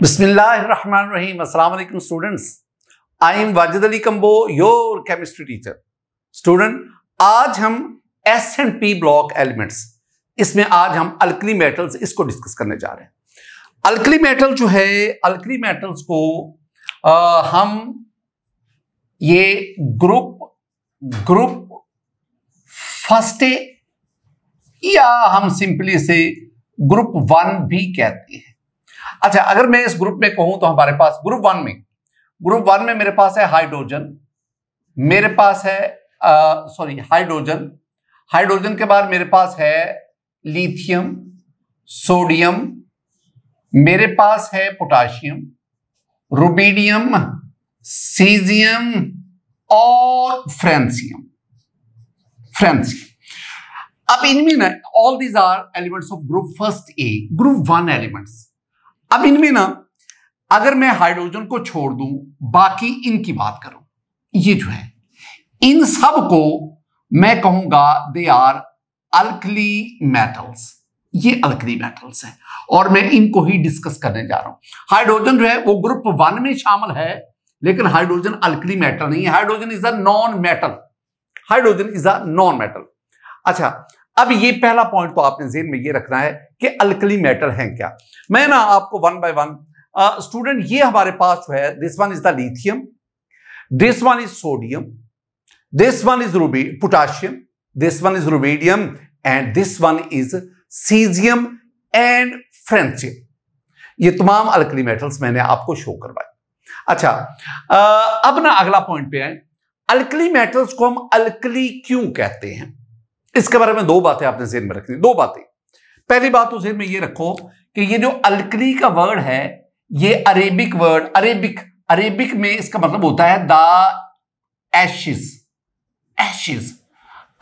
Bismillahirrahmanirrahim. Assalamu alaikum students. I am Wajid Ali Kambo, your chemistry teacher. आज हम S and P block elements इसमें आज हम alkali metals इसको discuss करने जा रहे हैं अल्कली मेटल जो है अल्कली मेटल्स को आ, हम ये ग्रुप ग्रुप फर्स्ट या हम सिंपली से ग्रुप वन भी कहते हैं अच्छा अगर मैं इस ग्रुप में कहूं तो हमारे पास ग्रुप वन में ग्रुप वन में मेरे पास है हाइड्रोजन मेरे पास है सॉरी हाइड्रोजन हाइड्रोजन के बाद मेरे पास है लिथियम सोडियम मेरे पास है पोटाशियम रुबीडियम सीजियम और फ्रेंसियम फ्रेंसियम अब इनमें ना all these are elements of group first A group one elements अब इनमें ना अगर मैं हाइड्रोजन को छोड़ दूं बाकी इनकी बात करूं ये जो है इन सब को मैं कहूंगा दे आर अल्कली मेटल्स ये अल्कली मेटल्स हैं और मैं इनको ही डिस्कस करने जा रहा हूं हाइड्रोजन जो है वो ग्रुप वन में शामिल है लेकिन हाइड्रोजन अल्कली मेटल नहीं है hydrogen is a non metal hydrogen is a non metal अच्छा अब ये पहला पॉइंट तो आपने जेन में ये रखना है कि अल्कली मैटर हैं क्या मैं ना आपको वन बाय वन स्टूडेंट ये हमारे पास जो है this one is the lithium this one is sodium this one is ruby potassium this one is rubidium and this one is caesium and francium ये तमाम अल्कली मेटल्स मैंने आपको show करवाए अच्छा आ, अब ना अगला पॉइंट पे आए अल्कली मेटल्स को हम अल्कली क्यों कहते हैं इसके बारे में दो बातें आपने जेन में रखनी दो बातें पहली बात तो जेन में ये रखो कि ये जो अलकली का वर्ड है ये अरेबिक वर्ड अरेबिक अरेबिक में इसका मतलब होता है the ashes ashes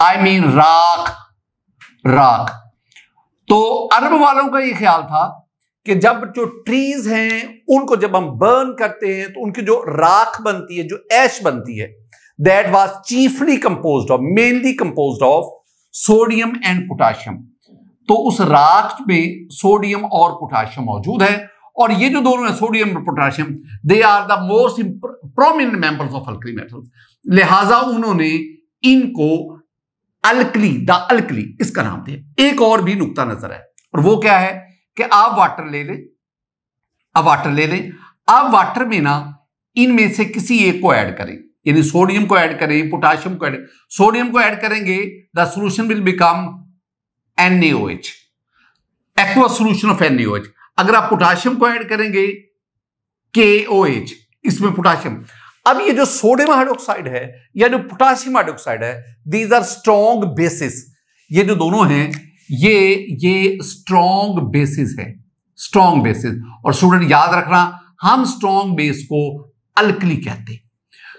I mean राख राख तो अरब वालों का ये ख्याल था कि जब जो ट्रीज हैं उनको जब हम बर्न करते हैं तो उनकी जो राख बनती है जो ऐश बनती है that was chiefly compose of mainly compose of sodium and potassium तो उस राख में सोडियम और पोटाशियम मौजूद है और ये जो दोनों है सोडियम और potassium they are the most prominent members of alkali metals लिहाजा उन्होंने इनको अल्कली द अल्कली इसका नाम दिया एक और भी नुकता नजर है और वो क्या है कि आप वाटर ले लें आप वाटर ले लें आप वाटर में ना इनमें से किसी एक को ऐड करें यानी सोडियम को ऐड करें पोटाशियम को ऐड सोडियम को ऐड करेंगे the solution will become N A O H aqua solution of N A O H अगर आप पोटाशियम को ऐड करेंगे केओएच इसमें पोटाशियम अब ये जो सोडियम हाइड्रोक्साइड है या जो पोटाशियम हाइड्रोक्साइड है दीज आर स्ट्रॉन्ग बेसिस ये जो दोनों हैं ये ये स्ट्रॉन्ग बेसिस है स्ट्रॉन्ग बेसिस और स्टूडेंट याद रखना हम स्ट्रॉन्ग बेस को अल्कली कहते हैं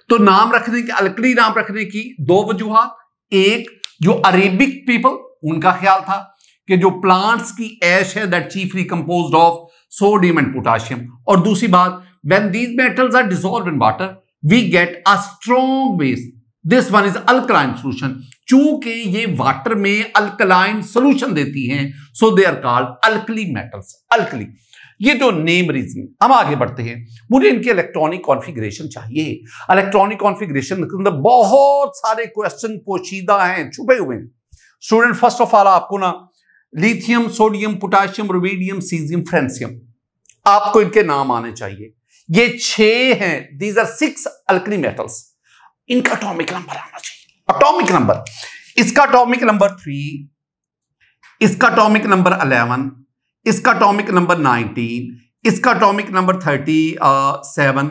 तो नाम रखने के अलकड़ी नाम रखने की दो वजूहत एक जो अरेबिक पीपल उनका ख्याल था कि जो प्लांट्स की ऐश है that chiefly compose of sodium and potassium और दूसरी बात when these metals are dissolve in water we get a strong base this one is alkaline solution चूंकि ये वाटर में अल्कलाइन सोल्यूशन देती हैं so they are called alkali metals alkali ये जो नेम रीजन हम आगे बढ़ते हैं मुझे इनकी इलेक्ट्रॉनिक कॉन्फ़िगरेशन चाहिए इलेक्ट्रॉनिक कॉन्फ़िगरेशन के अंदर बहुत सारे क्वेश्चन पोशीदा हैं छुपे हुए हैं स्टूडेंट फर्स्ट ऑफ ऑल आपको ना lithium sodium potassium rubidium caesium francium आपको इनके नाम आने चाहिए ये छह हैं these are six alkali metals इनका अटोमिक नंबर आना चाहिए अटोमिक नंबर इसका अटोमिक नंबर थ्री इसका अटोमिक नंबर अलेवन इसका टॉमिक नंबर नाइनटीन इसका टॉमिक नंबर थर्टी सेवन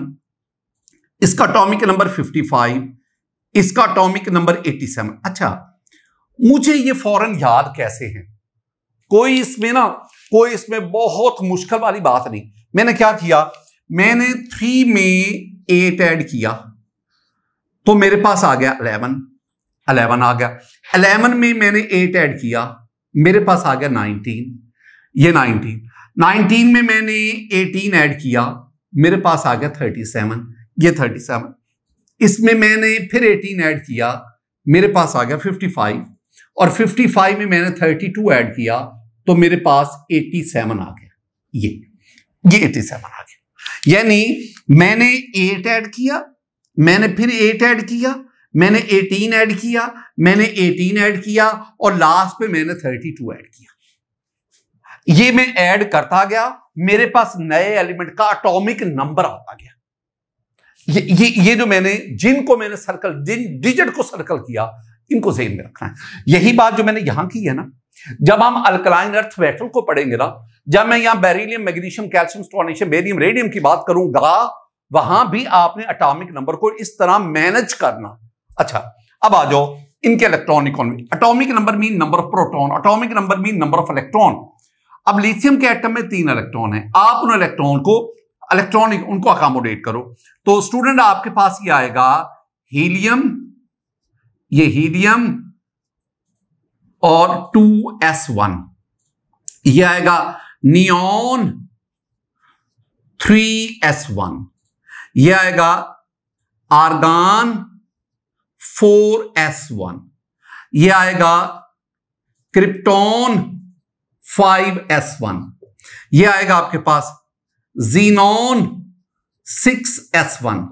इसका टॉमिक नंबर फिफ्टी फाइव इसका टॉमिक नंबर एट्टी सेवन अच्छा मुझे ये फौरन याद कैसे है कोई इसमें ना कोई इसमें बहुत मुश्किल वाली बात नहीं मैंने क्या किया मैंने थ्री में एट ऐड किया तो मेरे पास आ गया अलेवन अलेवन आ गया अलेवन में मैंने एट ऐड किया मेरे पास आ गया नाइनटीन ये 19 19 में मैंने 18 ऐड किया मेरे पास आ गया 37 ये 37 इसमें मैंने फिर 18 ऐड किया मेरे पास आ गया 55 और 55 में मैंने 32 ऐड किया तो मेरे पास 87 आ गया ये ये 87 आ गया यानी मैंने 8 ऐड किया मैंने फिर 8 ऐड किया मैंने 18 ऐड किया मैंने 18 ऐड किया और लास्ट पे मैंने 32 ऐड किया ये मैं ऐड करता गया मेरे पास नए एलिमेंट का अटोमिक नंबर आता गया ये ये ये जो मैंने जिनको मैंने सर्कल जिन डिजिट को सर्कल किया इनको जेन में रखना है यही बात जो मैंने यहां की है ना जब हम अल्कलाइन अर्थ वेटल को पढ़ेंगे ना जब मैं यहां beryllium magnesium calcium strontium barium radium की बात करूंगा वहां भी आपने अटोमिक नंबर को इस तरह मैनेज करना अच्छा अब आ जाओ इनके electronic atomic number mean number of proton atomic number mean number of electron अब लिथियम के एटम में तीन इलेक्ट्रॉन है आप उन इलेक्ट्रॉन को इलेक्ट्रॉनिक उनको अकोमोडेट करो तो स्टूडेंट आपके पास ये आएगा हीलियम ये हीलियम और टू एस वन ये आएगा नियॉन थ्री एस वन ये आएगा आर्गान फोर एस वन ये आएगा क्रिप्टॉन फाइव एस वन ये आएगा आपके पास जीनोन सिक्स एस वन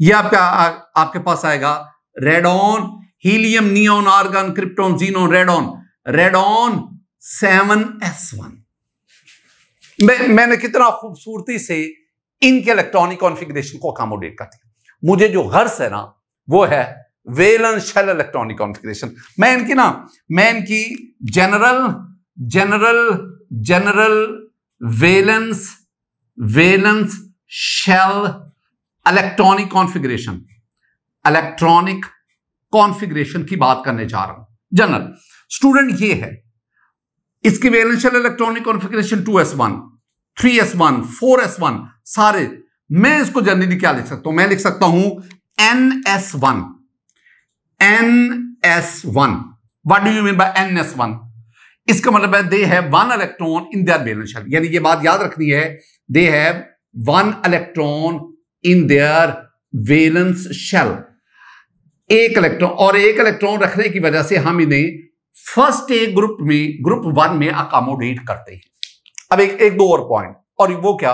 यह आपका आपके पास आएगा radon helium neon argon krypton xenon radon radon seven S one मैं, मैंने कितना खूबसूरती से इनके इलेक्ट्रॉनिक कॉन्फ़िगरेशन को अकोमोडेट कर दिया मुझे जो हर्ष है ना वो है वेलन शेल इलेक्ट्रॉनिक कॉन्फ़िगरेशन मैं इनकी ना मैं इनकी general general general valence valence shell electronic configuration electronic configuration की बात करने जा रहा हूं जनरल स्टूडेंट ये है इसकी valence shell electronic configuration 2s1 3s1 4s1 सारे मैं इसको जनरली क्या लिख सकता हूं मैं लिख सकता हूं N S one N S one what do you mean by N S one इसका मतलब है they have one electron in their valence shell यानी ये बात याद रखनी है they have one electron in their valence shell एक इलेक्ट्रॉन और एक इलेक्ट्रॉन रखने की वजह से हम इन्हें फर्स्ट ए ग्रुप में ग्रुप वन में अकोमोडेट करते हैं अब एक एक दो और पॉइंट और वो क्या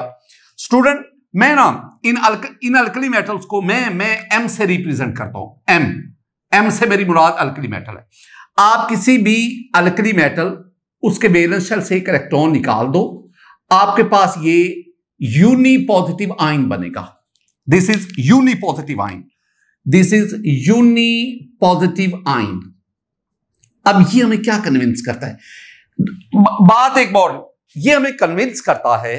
स्टूडेंट मैं ना इन अल्क, इन अल्कली मेटल्स को मैं मैं एम से रिप्रेजेंट करता हूं एम एम से मेरी मुराद अल्कली मेटल है आप किसी भी अलकली मेटल उसके वेलेंस शेल से एक इलेक्ट्रॉन निकाल दो आपके पास ये यूनी पॉजिटिव आइन बनेगा this is uni positive ion this is uni positive ion अब ये हमें क्या कन्विंस करता है बात एक बार ये हमें कन्विंस करता है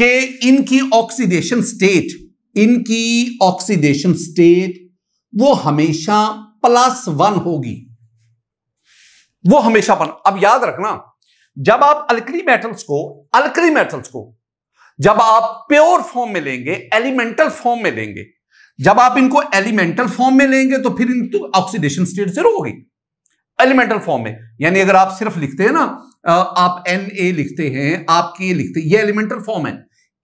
कि इनकी ऑक्सीडेशन स्टेट इनकी ऑक्सीडेशन स्टेट वो हमेशा प्लस वन होगी वो हमेशा बना अब याद रखना जब आप अल्कली मेटल्स को अल्कली मेटल्स को जब आप प्योर फॉर्म में लेंगे एलिमेंटल फॉर्म में लेंगे जब आप इनको एलिमेंटल फॉर्म में लेंगे तो फिर इनकी ऑक्सीडेशन स्टेट जीरो होगी एलिमेंटल फॉर्म में यानी अगर आप सिर्फ लिखते हैं ना आप एन ए लिखते हैं आप के लिखते हैं ये एलिमेंटल फॉर्म है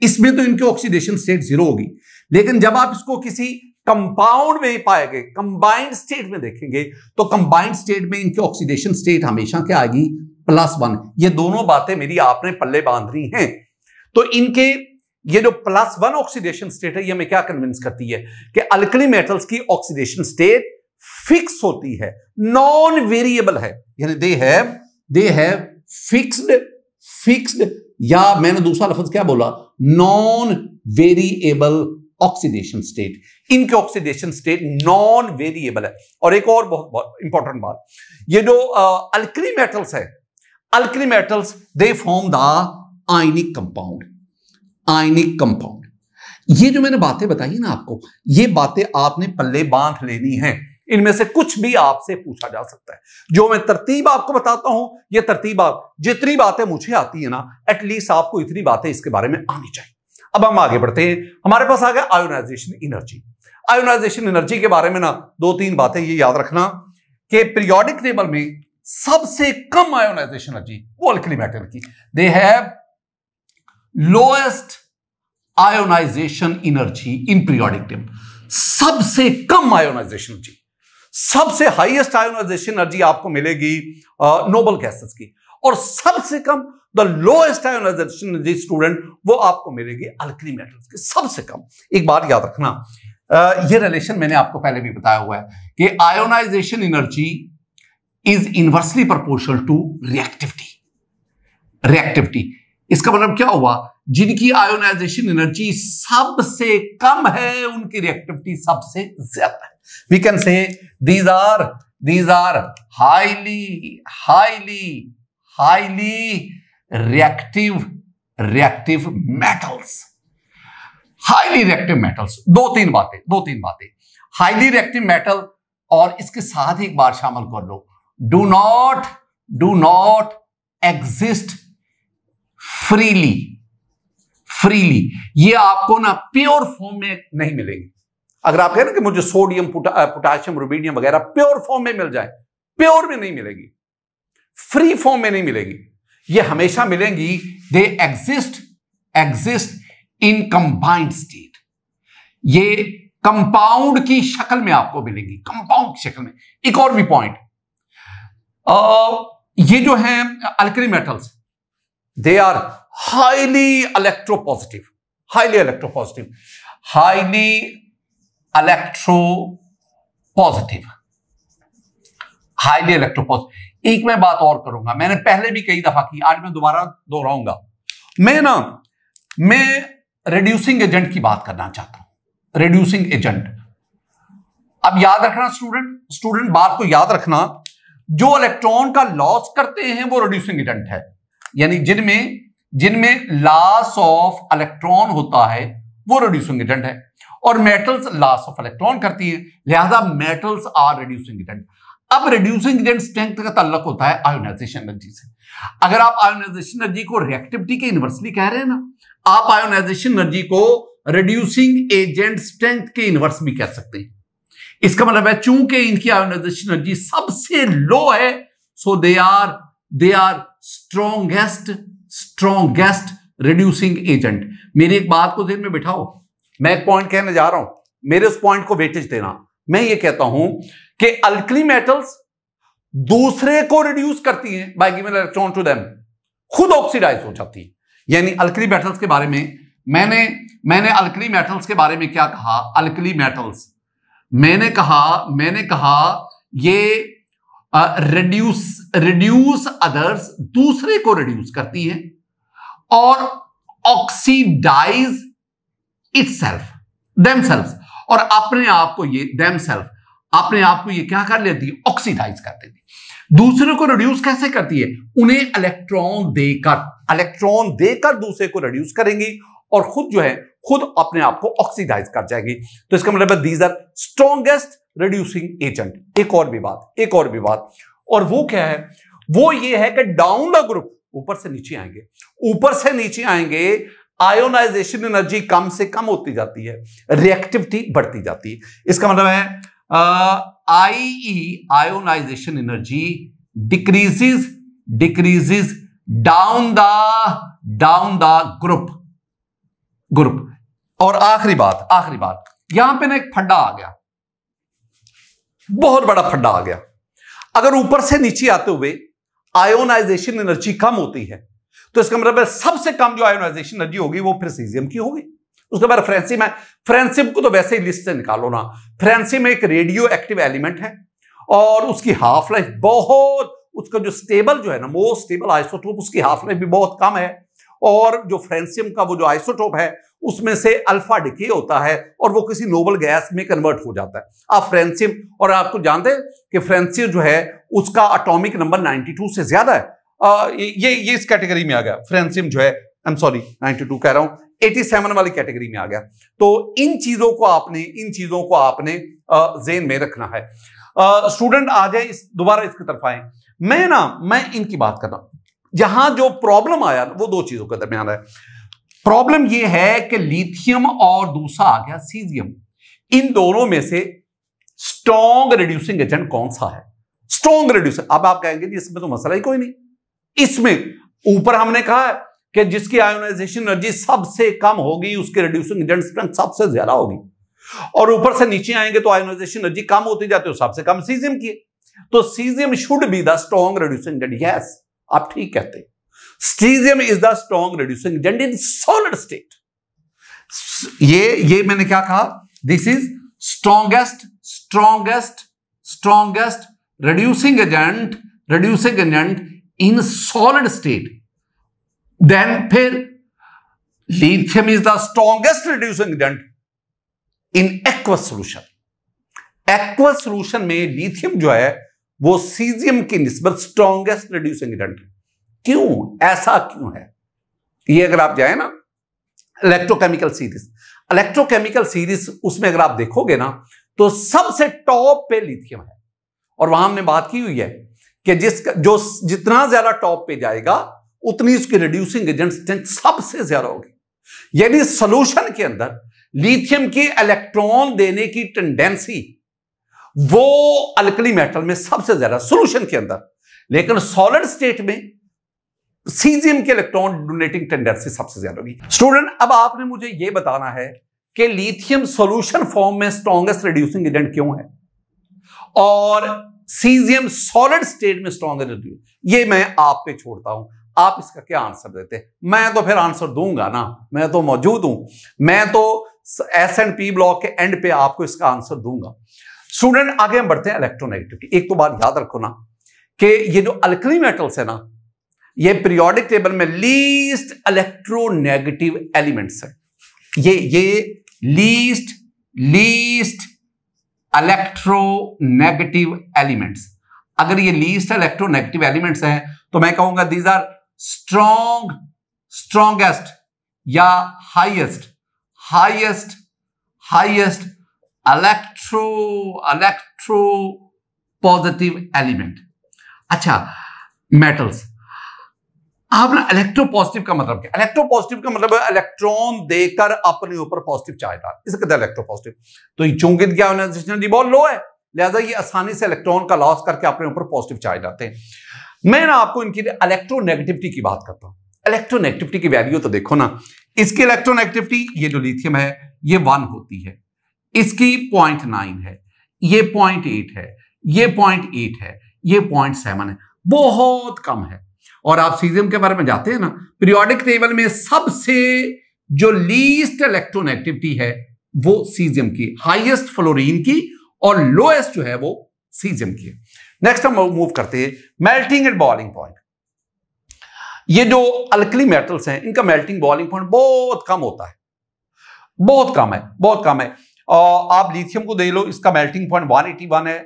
इसमें तो इनकी ऑक्सीडेशन स्टेट जीरो होगी लेकिन जब आप इसको किसी कंपाउंड में पाए गए कंबाइंड स्टेट में देखेंगे तो कंबाइंड स्टेट में इनकी ऑक्सीडेशन स्टेट हमेशा क्या आएगी प्लस वन ये दोनों बातें मेरी आपने पल्ले बांध रही हैं तो इनके ये जो प्लस वन ऑक्सीडेशन स्टेट है ये हमें क्या कन्विंस करती है कि अल्कली मेटल्स की ऑक्सीडेशन स्टेट फिक्स होती है नॉन वेरिएबल है यानी they have they have fixed fixed या मैंने दूसरा लफ्ज क्या बोला नॉन वेरिएबल ऑक्सीडेशन स्टेट इनके ऑक्सीडेशन स्टेट नॉन वेरिएबल है और एक और बहुत इंपॉर्टेंट बात ये जो अल्क्री मेटल्स है alkali metals they form the ionic compound ionic compound ये जो मैंने बातें बताई ना आपको ये बातें आपने पल्ले बांध लेनी है इनमें से कुछ भी आपसे पूछा जा सकता है जो मैं तरतीब आपको बताता हूं ये तरतीब आप जितनी बातें मुझे आती है ना एटलीस्ट आपको इतनी बातें इसके बारे में आनी चाहिए अब हम आगे बढ़ते हैं हमारे पास आ गया आयोनाइजेशन एनर्जी आयोनाइजेशन एनर्जी के बारे में ना दो तीन बातें ये याद रखना कि पीरियोडिक टेबल में सबसे कम आयोनाइजेशन एनर्जी वो अल्कली मैटर की they have lowest ionization energy in periodic table सबसे कम आयोनाइजेशन एनर्जी सबसे हाईएस्ट आयोनाइजेशन एनर्जी आपको मिलेगी नोबल गैसेस की और सबसे कम the lowest ionization energy student वो आपको मिलेगी अल्कली मेटल्स की सबसे कम एक बात याद रखना ये रिलेशन मैंने आपको पहले भी बताया हुआ है कि ionization energy is inversely proportional to reactivity reactivity इसका मतलब क्या हुआ जिनकी आयोनाइजेशन एनर्जी सबसे कम है उनकी रिएक्टिविटी सबसे ज्यादा है we can say these are these are highly highly highly reactive reactive metals highly reactive metals दो तीन बातें दो तीन बातें हाईली रिएक्टिव मेटल और इसके साथ ही एक बार शामिल कर लो do not do not exist freely freely ये आपको ना प्योर फॉर्म में नहीं मिलेंगे अगर आप कह रहे कि मुझे सोडियम पोटा, पोटाशियम रुबीडियम वगैरह प्योर फॉर्म में मिल जाए प्योर में नहीं मिलेगी फ्री फॉर्म में नहीं मिलेगी ये हमेशा मिलेंगी they exist exist in combined state ये कंपाउंड की शक्ल में आपको मिलेंगी कंपाउंड की शक्ल में एक और भी पॉइंट ये जो है alkali metals they are highly positive highly positive highly positive highly positive एक मैं बात और करूंगा मैंने पहले भी कई दफा की आज मैं दोबारा दोहराऊंगा मैं ना मैं रेड्यूसिंग एजेंट की बात करना चाहता हूं रेड्यूसिंग एजेंट अब याद रखना स्टूडेंट स्टूडेंट बात को याद रखना जो इलेक्ट्रॉन का लॉस करते हैं वो रेड्यूसिंग एजेंट है यानी जिनमें जिनमें लॉस ऑफ इलेक्ट्रॉन होता है वो रेड्यूसिंग एजेंट है और मेटल्स लॉस ऑफ इलेक्ट्रॉन करती है लिहाजा मेटल्स आर रेड्यूसिंग एजेंट अब रेड्यूसिंग एजेंट स्ट्रेंथ का तल्लक होता है आयोनाइजेशन एनर्जी से अगर आप आयोनाइजेशन एनर्जी को रिएक्टिविटी के इनवर्सली कह रहे हैं ना आप आयोनाइजेशन एनर्जी को रिड्यूसिंग एजेंट स्ट्रेंथ के इनवर्स भी कह सकते हैं इसका मतलब है चूंकि इनकी आयोनाइजेशन एनर्जी सबसे लो है so they are they are strongest strongest reducing agent मेरी एक बात को दिन में बिठाओ मैं एक पॉइंट कहने जा रहा हूं मेरे उस पॉइंट को वेटेज देना मैं ये कहता हूं कि अल्कली मेटल्स दूसरे को रिड्यूस करती हैं by giving electron to them खुद ऑक्सीडाइज हो जाती है यानी अल्कली मेटल्स के बारे में मैंने मैंने अल्कली मेटल्स के बारे में क्या कहा अल्कली मेटल्स मैंने कहा मैंने कहा ये रिड्यूस रिड्यूस अदर्स दूसरे को रिड्यूस करती है और oxidise itself themself और अपने आप को ये देम सेल्फ अपने आप को ये क्या कर लेती है ऑक्सीडाइज कर देती दूसरे को रिड्यूस कैसे करती है उन्हें इलेक्ट्रॉन देकर इलेक्ट्रॉन देकर दूसरे को रिड्यूस करेंगी और खुद जो है खुद अपने आप को ऑक्सीडाइज कर जाएगी तो इसका मतलब these are strongest reducing agent एक और भी बात एक और भी बात और वो क्या है वो ये है कि डाउन द ग्रुप ऊपर से नीचे आएंगे ऊपर से नीचे आएंगे आयोनाइजेशन एनर्जी कम से कम होती जाती है रिएक्टिविटी बढ़ती जाती है इसका मतलब है ई ionisation energy decreases decreases down the down the group group और आखिरी बात आखिरी बात यहां पे ना एक फड्डा आ गया बहुत बड़ा फड्डा आ गया अगर ऊपर से नीचे आते हुए आयोनाइजेशन एनर्जी कम होती है तो इसका मतलब सबसे कम जो आयोनाइजेशन एनर्जी होगी वो फिर सीजियम की होगी उसके बाद फ्रेंसिम है फ्रेंसिम को तो वैसे ही लिस्ट से निकालो ना फ्रेंसिम एक रेडियो एक्टिव एलिमेंट है और उसकी हाफ लाइफ बहुत उसका जो स्टेबल जो है ना मोस्ट स्टेबल आइसोटोप उसकी हाफ लाइफ भी बहुत कम है और जो फ्रेंसियम का वो जो आइसोटोप है उसमें से अल्फा डिके होता है और वो किसी नोबल गैस में कन्वर्ट हो जाता है आप फ्रेंसियम और आपको तो जानते हैं कि फ्रेंसियम जो है उसका अटोमिक नंबर नाइनटी से ज्यादा है आ, ये ये इस कैटेगरी में आ गया फ्रेंसियम जो है आई एम सॉरी नाइनटी कह रहा हूं 87 वाली कैटेगरी में आ गया तो इन चीजों को आपने इन चीजों को आपने जेन में रखना है स्टूडेंट आ जाए इस दोबारा इसकी तरफ आए मैं ना मैं इनकी बात कर रहा हूं यहां जो प्रॉब्लम आया वो दो चीजों के दरमियान है प्रॉब्लम ये है कि लिथियम और दूसरा आ गया सीजियम इन दोनों में से स्ट्रॉन्ग रिड्यूसिंग एजेंट कौन सा है स्ट्रॉन्ग रिड्यूसर अब आप कहेंगे जी इसमें तो मसला ही कोई नहीं इसमें ऊपर हमने कहा है कि जिसकी आयोनाइजेशन एनर्जी सबसे कम होगी उसके रिड्यूसिंग एजेंट स्ट्रेंथ सबसे ज्यादा होगी और ऊपर से नीचे आएंगे तो आयोनाइजेशन एनर्जी कम होती जाती है तो सबसे कम सीजियम की है तो caesium should be the strong reducing agent yes आप ठीक कहते caesium is the strong reducing agent in solid state ये ये मैंने क्या कहा this is strongest strongest strongest reducing agent reducing agent in solid state then फिर lithium is the strongest reducing agent in aqueous solution aqueous solution में lithium जो है वो सीजियम की निस्बत स्ट्रॉन्गेस्ट रिड्यूसिंग एजेंट क्यों ऐसा क्यों है ये अगर आप जाए ना इलेक्ट्रोकेमिकल सीरीज इलेक्ट्रोकेमिकल सीरीज उसमें अगर आप देखोगे ना तो सबसे टॉप पे लिथियम है और वहां हमने बात की हुई है कि जिसका जो जितना ज्यादा टॉप पे जाएगा उतनी उसकी रिड्यूसिंग एजेंट स्ट्रेंथ सबसे ज्यादा होगी यानी सोल्यूशन के अंदर लिथियम के इलेक्ट्रॉन देने की टेंडेंसी वो अल्कली मेटल में सबसे ज्यादा सोल्यूशन के अंदर लेकिन सॉलिड स्टेट में सीजियम के इलेक्ट्रॉन डोनेटिंग टेंडर से सबसे ज्यादा होगी स्टूडेंट अब आपने मुझे यह बताना है कि लिथियम सॉल्यूशन फॉर्म में स्ट्रॉन्गेस्ट रिड्यूसिंग एजेंट क्यों है और सीजियम सॉलिड स्टेट में स्ट्रॉन्गेस्ट ये मैं आप पे छोड़ता हूं आप इसका क्या आंसर देते मैं तो फिर आंसर दूंगा ना मैं तो मौजूद हूं मैं तो एस एंड पी ब्लॉक के एंड पे आपको इसका आंसर दूंगा स्टूडेंट आगे हम बढ़ते हैं इलेक्ट्रोनेगेटिव की एक तो बात याद रखो ना कि ये जो अल्कली मेटल्स है ना ये पीरियोडिक टेबल में लीस्ट इलेक्ट्रोनेगेटिव एलिमेंट्स है ये ये लीस्ट लीस्ट इलेक्ट्रोनेगेटिव एलिमेंट्स अगर ये लीस्ट इलेक्ट्रोनेगेटिव एलिमेंट्स हैं तो मैं कहूंगा दीज आर स्ट्रॉन्ग स्ट्रॉन्गेस्ट या highest highest highest elect electro electropositive element अच्छा मेटल्स आपने इलेक्ट्रो पॉजिटिव का मतलब क्या इलेक्ट्रो पॉजिटिव का मतलब इलेक्ट्रॉन देकर अपने ऊपर पॉजिटिव चार्ज डाल इसे कहते हैं इलेक्ट्रो पॉजिटिव तो चूंकि क्या एनर्जी बहुत लो है लिहाजा ये आसानी से इलेक्ट्रॉन का लॉस करके अपने ऊपर पॉजिटिव चार्ज आते हैं मैं ना आपको इनकी इलेक्ट्रोनेगेटिविटी की बात करता हूं इलेक्ट्रोनेगेटिविटी की वैल्यू तो देखो ना इसकी इलेक्ट्रोनेगेटिविटी ये जो लिथियम है ये वन होती है इसकी पॉइंट नाइन है ये पॉइंट एट है ये पॉइंट एट है ये पॉइंट सेवन है बहुत कम है और आप सीजियम के बारे में जाते हैं ना पीरियोडिक टेबल में सबसे जो लीस्ट इलेक्ट्रॉन एक्टिविटी है वो सीजियम की हाईएस्ट फ्लोरीन की और लोएस्ट जो है वो सीजियम की है नेक्स्ट हम मूव करते हैं मेल्टिंग एंड बॉलिंग पॉइंट ये जो अल्कली मेटल्स हैं इनका मेल्टिंग बॉलिंग पॉइंट बहुत कम होता है बहुत कम है बहुत कम है आप लिथियम को दे लो इसका मेल्टिंग पॉइंट 181 है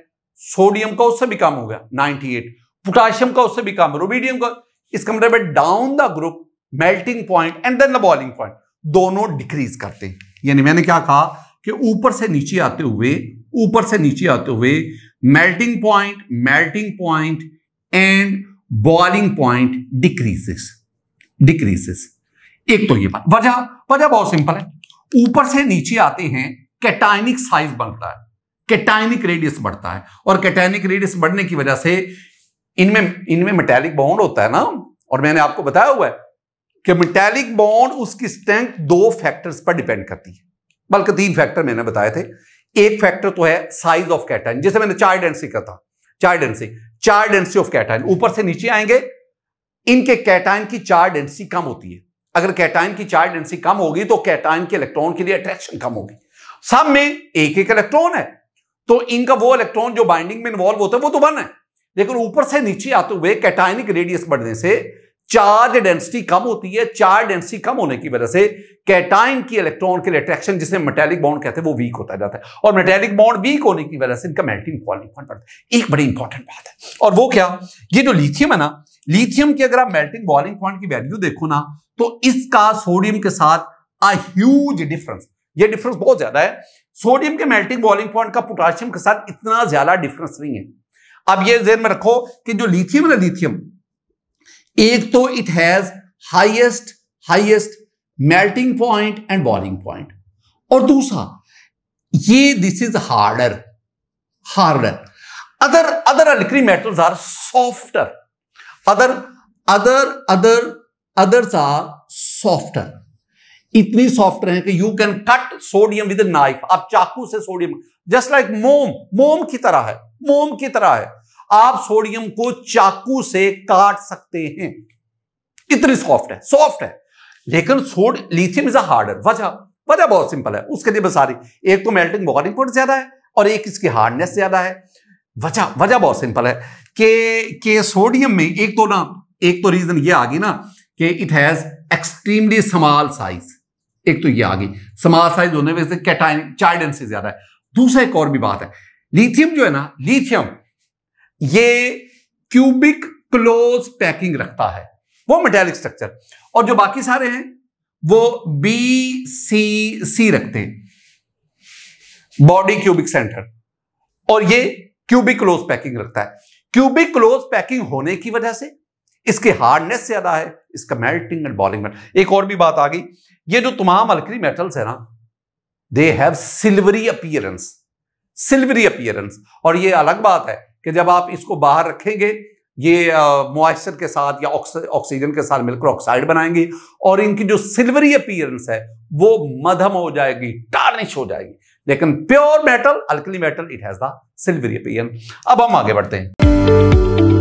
सोडियम का उससे भी कम हो गया 98 पोटाशियम का उससे भी कम रोबीडियम का इसका मतलब down the group melting point and then the boiling point दोनों डिक्रीज करते हैं यानी मैंने क्या कहा कि ऊपर से नीचे आते हुए ऊपर से नीचे आते हुए melting point melting point and boiling point decreases decreases एक तो ये बात वजह वजह बहुत सिंपल है ऊपर से नीचे आते हैं कैटाइनिक साइज बढ़ता है कैटाइनिक रेडियस बढ़ता है और कैटाइनिक रेडियस बढ़ने की वजह से इनमें इनमें मेटेलिक बॉन्ड होता है ना और मैंने आपको बताया हुआ है कि मेटेलिक बॉन्ड उसकी स्ट्रेंथ दो फैक्टर्स पर डिपेंड करती है बल्कि तीन फैक्टर मैंने बताए थे एक फैक्टर तो है साइज ऑफ कैटाइन जैसे मैंने चार डेंसी का था चार डेंसी चार डेंसी ऑफ कैटाइन ऊपर से नीचे आएंगे इनके कैटाइन की चार डेंसी कम होती है अगर कैटाइन की चार डेंसी कम होगी तो कैटाइन के इलेक्ट्रॉन के लिए अट्रैक्शन कम होगी सब में एक एक इलेक्ट्रॉन है तो इनका वो इलेक्ट्रॉन जो बाइंडिंग में इन्वॉल्व होता है वो तो वन है लेकिन ऊपर से नीचे आते हुए कैटाइनिक रेडियस बढ़ने से चार्ज डेंसिटी कम होती है चार्ज डेंसिटी कम होने की वजह से कैटाइन की इलेक्ट्रॉन के अट्रैक्शन जिसे मेटेलिक बॉन्ड कहते हैं वो वीक होता जाता है और मेटेलिक बॉन्ड वीक होने की वजह से इनका मेल्टिंग पॉइंट बढ़ता है एक बड़ी इंपॉर्टेंट बात है और वो क्या ये जो लिथियम है ना लिथियम की अगर आप मेल्टिंग बॉइलिंग पॉइंट की वैल्यू देखो ना तो इसका सोडियम के साथ अज डिफरेंस ये डिफरेंस बहुत ज्यादा है सोडियम के मेल्टिंग बॉलिंग पॉइंट का पोटासियम के साथ इतना ज्यादा डिफरेंस नहीं है अब ये जेन में रखो कि जो लिथियम है ना लिथियम एक तो it has highest highest melting point and boiling point और दूसरा ये this is harder harder other other alkali metals are softer other other other others are softer इतनी सॉफ्ट रहे कि you can cut sodium with knife आप चाकू से sodium just like मोम मोम की तरह है मोम की तरह है आप सोडियम को चाकू से काट सकते हैं इतनी सॉफ्ट है सॉफ्ट है लेकिन सोड लिथियम इज अ हार्डर वजह वजह बहुत सिंपल है उसके लिए बस आ रही एक तो मेल्टिंग बॉइलिंग पॉइंट ज्यादा है और एक इसकी हार्डनेस ज्यादा है वजह वजह बहुत सिंपल है कि के सोडियम में एक तो ना एक तो रीजन ये आ गई ना कि it has extremely small size एक तो ये आ गई समासाइज होने में से कैटाइन चाइडन से ज्यादा है दूसरा एक और भी बात है लिथियम जो है ना लिथियम ये क्यूबिक क्लोज पैकिंग रखता है वो मेटेलिक स्ट्रक्चर और जो बाकी सारे हैं वो बी सी सी रखते हैं बॉडी क्यूबिक सेंटर और ये क्यूबिक क्लोज पैकिंग रखता है क्यूबिक क्लोज पैकिंग होने की वजह से इसके हार्डनेस ज्यादा है इसका मेल्टिंग एंड बॉलिंग एक और भी बात आ गई ये जो तमाम अलकरी मेटल्स है ना they have silvery appearance silvery appearance और ये अलग बात है कि जब आप इसको बाहर रखेंगे ये मॉइस्चर के साथ या ऑक्सीजन के साथ मिलकर ऑक्साइड बनाएंगे और इनकी जो सिल्वरी अपीयरेंस है वो मधम हो जाएगी टार्निश हो जाएगी लेकिन pure metal alkali metal it has the silvery appearance अब हम आगे बढ़ते हैं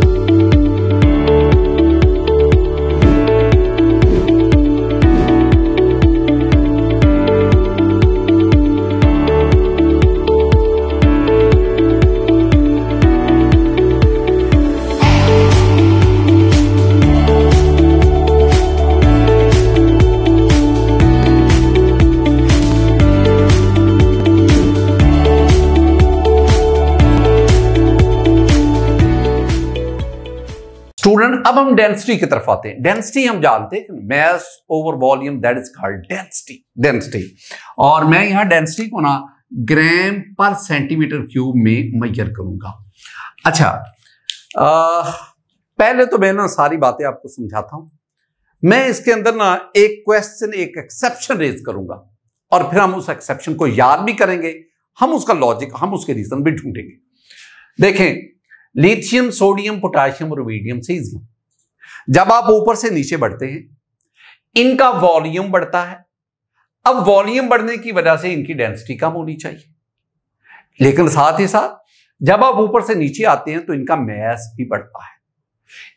हम डेंसिटी की तरफ आते हैं डेंसिटी हम जानते हैं mass over volume that is called density density और मैं यहां डेंसिटी को ना ग्राम पर सेंटीमीटर क्यूब में मैयर करूंगा अच्छा आ, पहले तो मैं ना सारी बातें आपको समझाता हूं मैं इसके अंदर ना एक क्वेश्चन एक एक्सेप्शन रेज करूंगा और फिर हम उस एक्सेप्शन को याद भी करेंगे हम उसका लॉजिक हम उसके रीजन भी ढूंढेंगे देखें लिथियम सोडियम पोटाशियम और वीडियम से इजी जब आप ऊपर से नीचे बढ़ते हैं इनका वॉल्यूम बढ़ता है अब वॉल्यूम बढ़ने की वजह से इनकी डेंसिटी कम होनी चाहिए लेकिन साथ ही साथ जब आप ऊपर से नीचे आते हैं तो इनका मैस भी बढ़ता है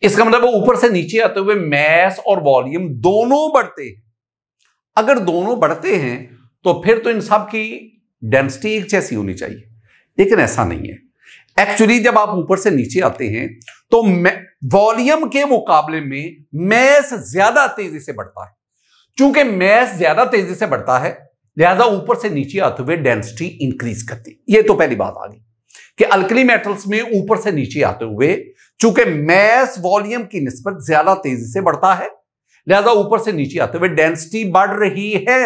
इसका मतलब ऊपर से नीचे आते हुए मैस और वॉल्यूम दोनों बढ़ते हैं अगर दोनों बढ़ते हैं तो फिर तो इन सब की डेंसिटी एक जैसी होनी चाहिए लेकिन ऐसा नहीं है एक्चुअली जब आप ऊपर से नीचे आते हैं तो वॉल्यूम के मुकाबले में मैस ज्यादा तेजी से बढ़ता है चूंकि मैस ज्यादा तेजी से बढ़ता है लिहाजा ऊपर से नीचे आते हुए डेंसिटी इंक्रीज करती है ये तो पहली बात आ गई कि अल्कली मेटल्स में ऊपर से नीचे आते हुए चूंकि मैस वॉल्यूम की नस्बत ज्यादा तेजी से बढ़ता है लिहाजा ऊपर से नीचे आते हुए डेंसिटी बढ़ रही है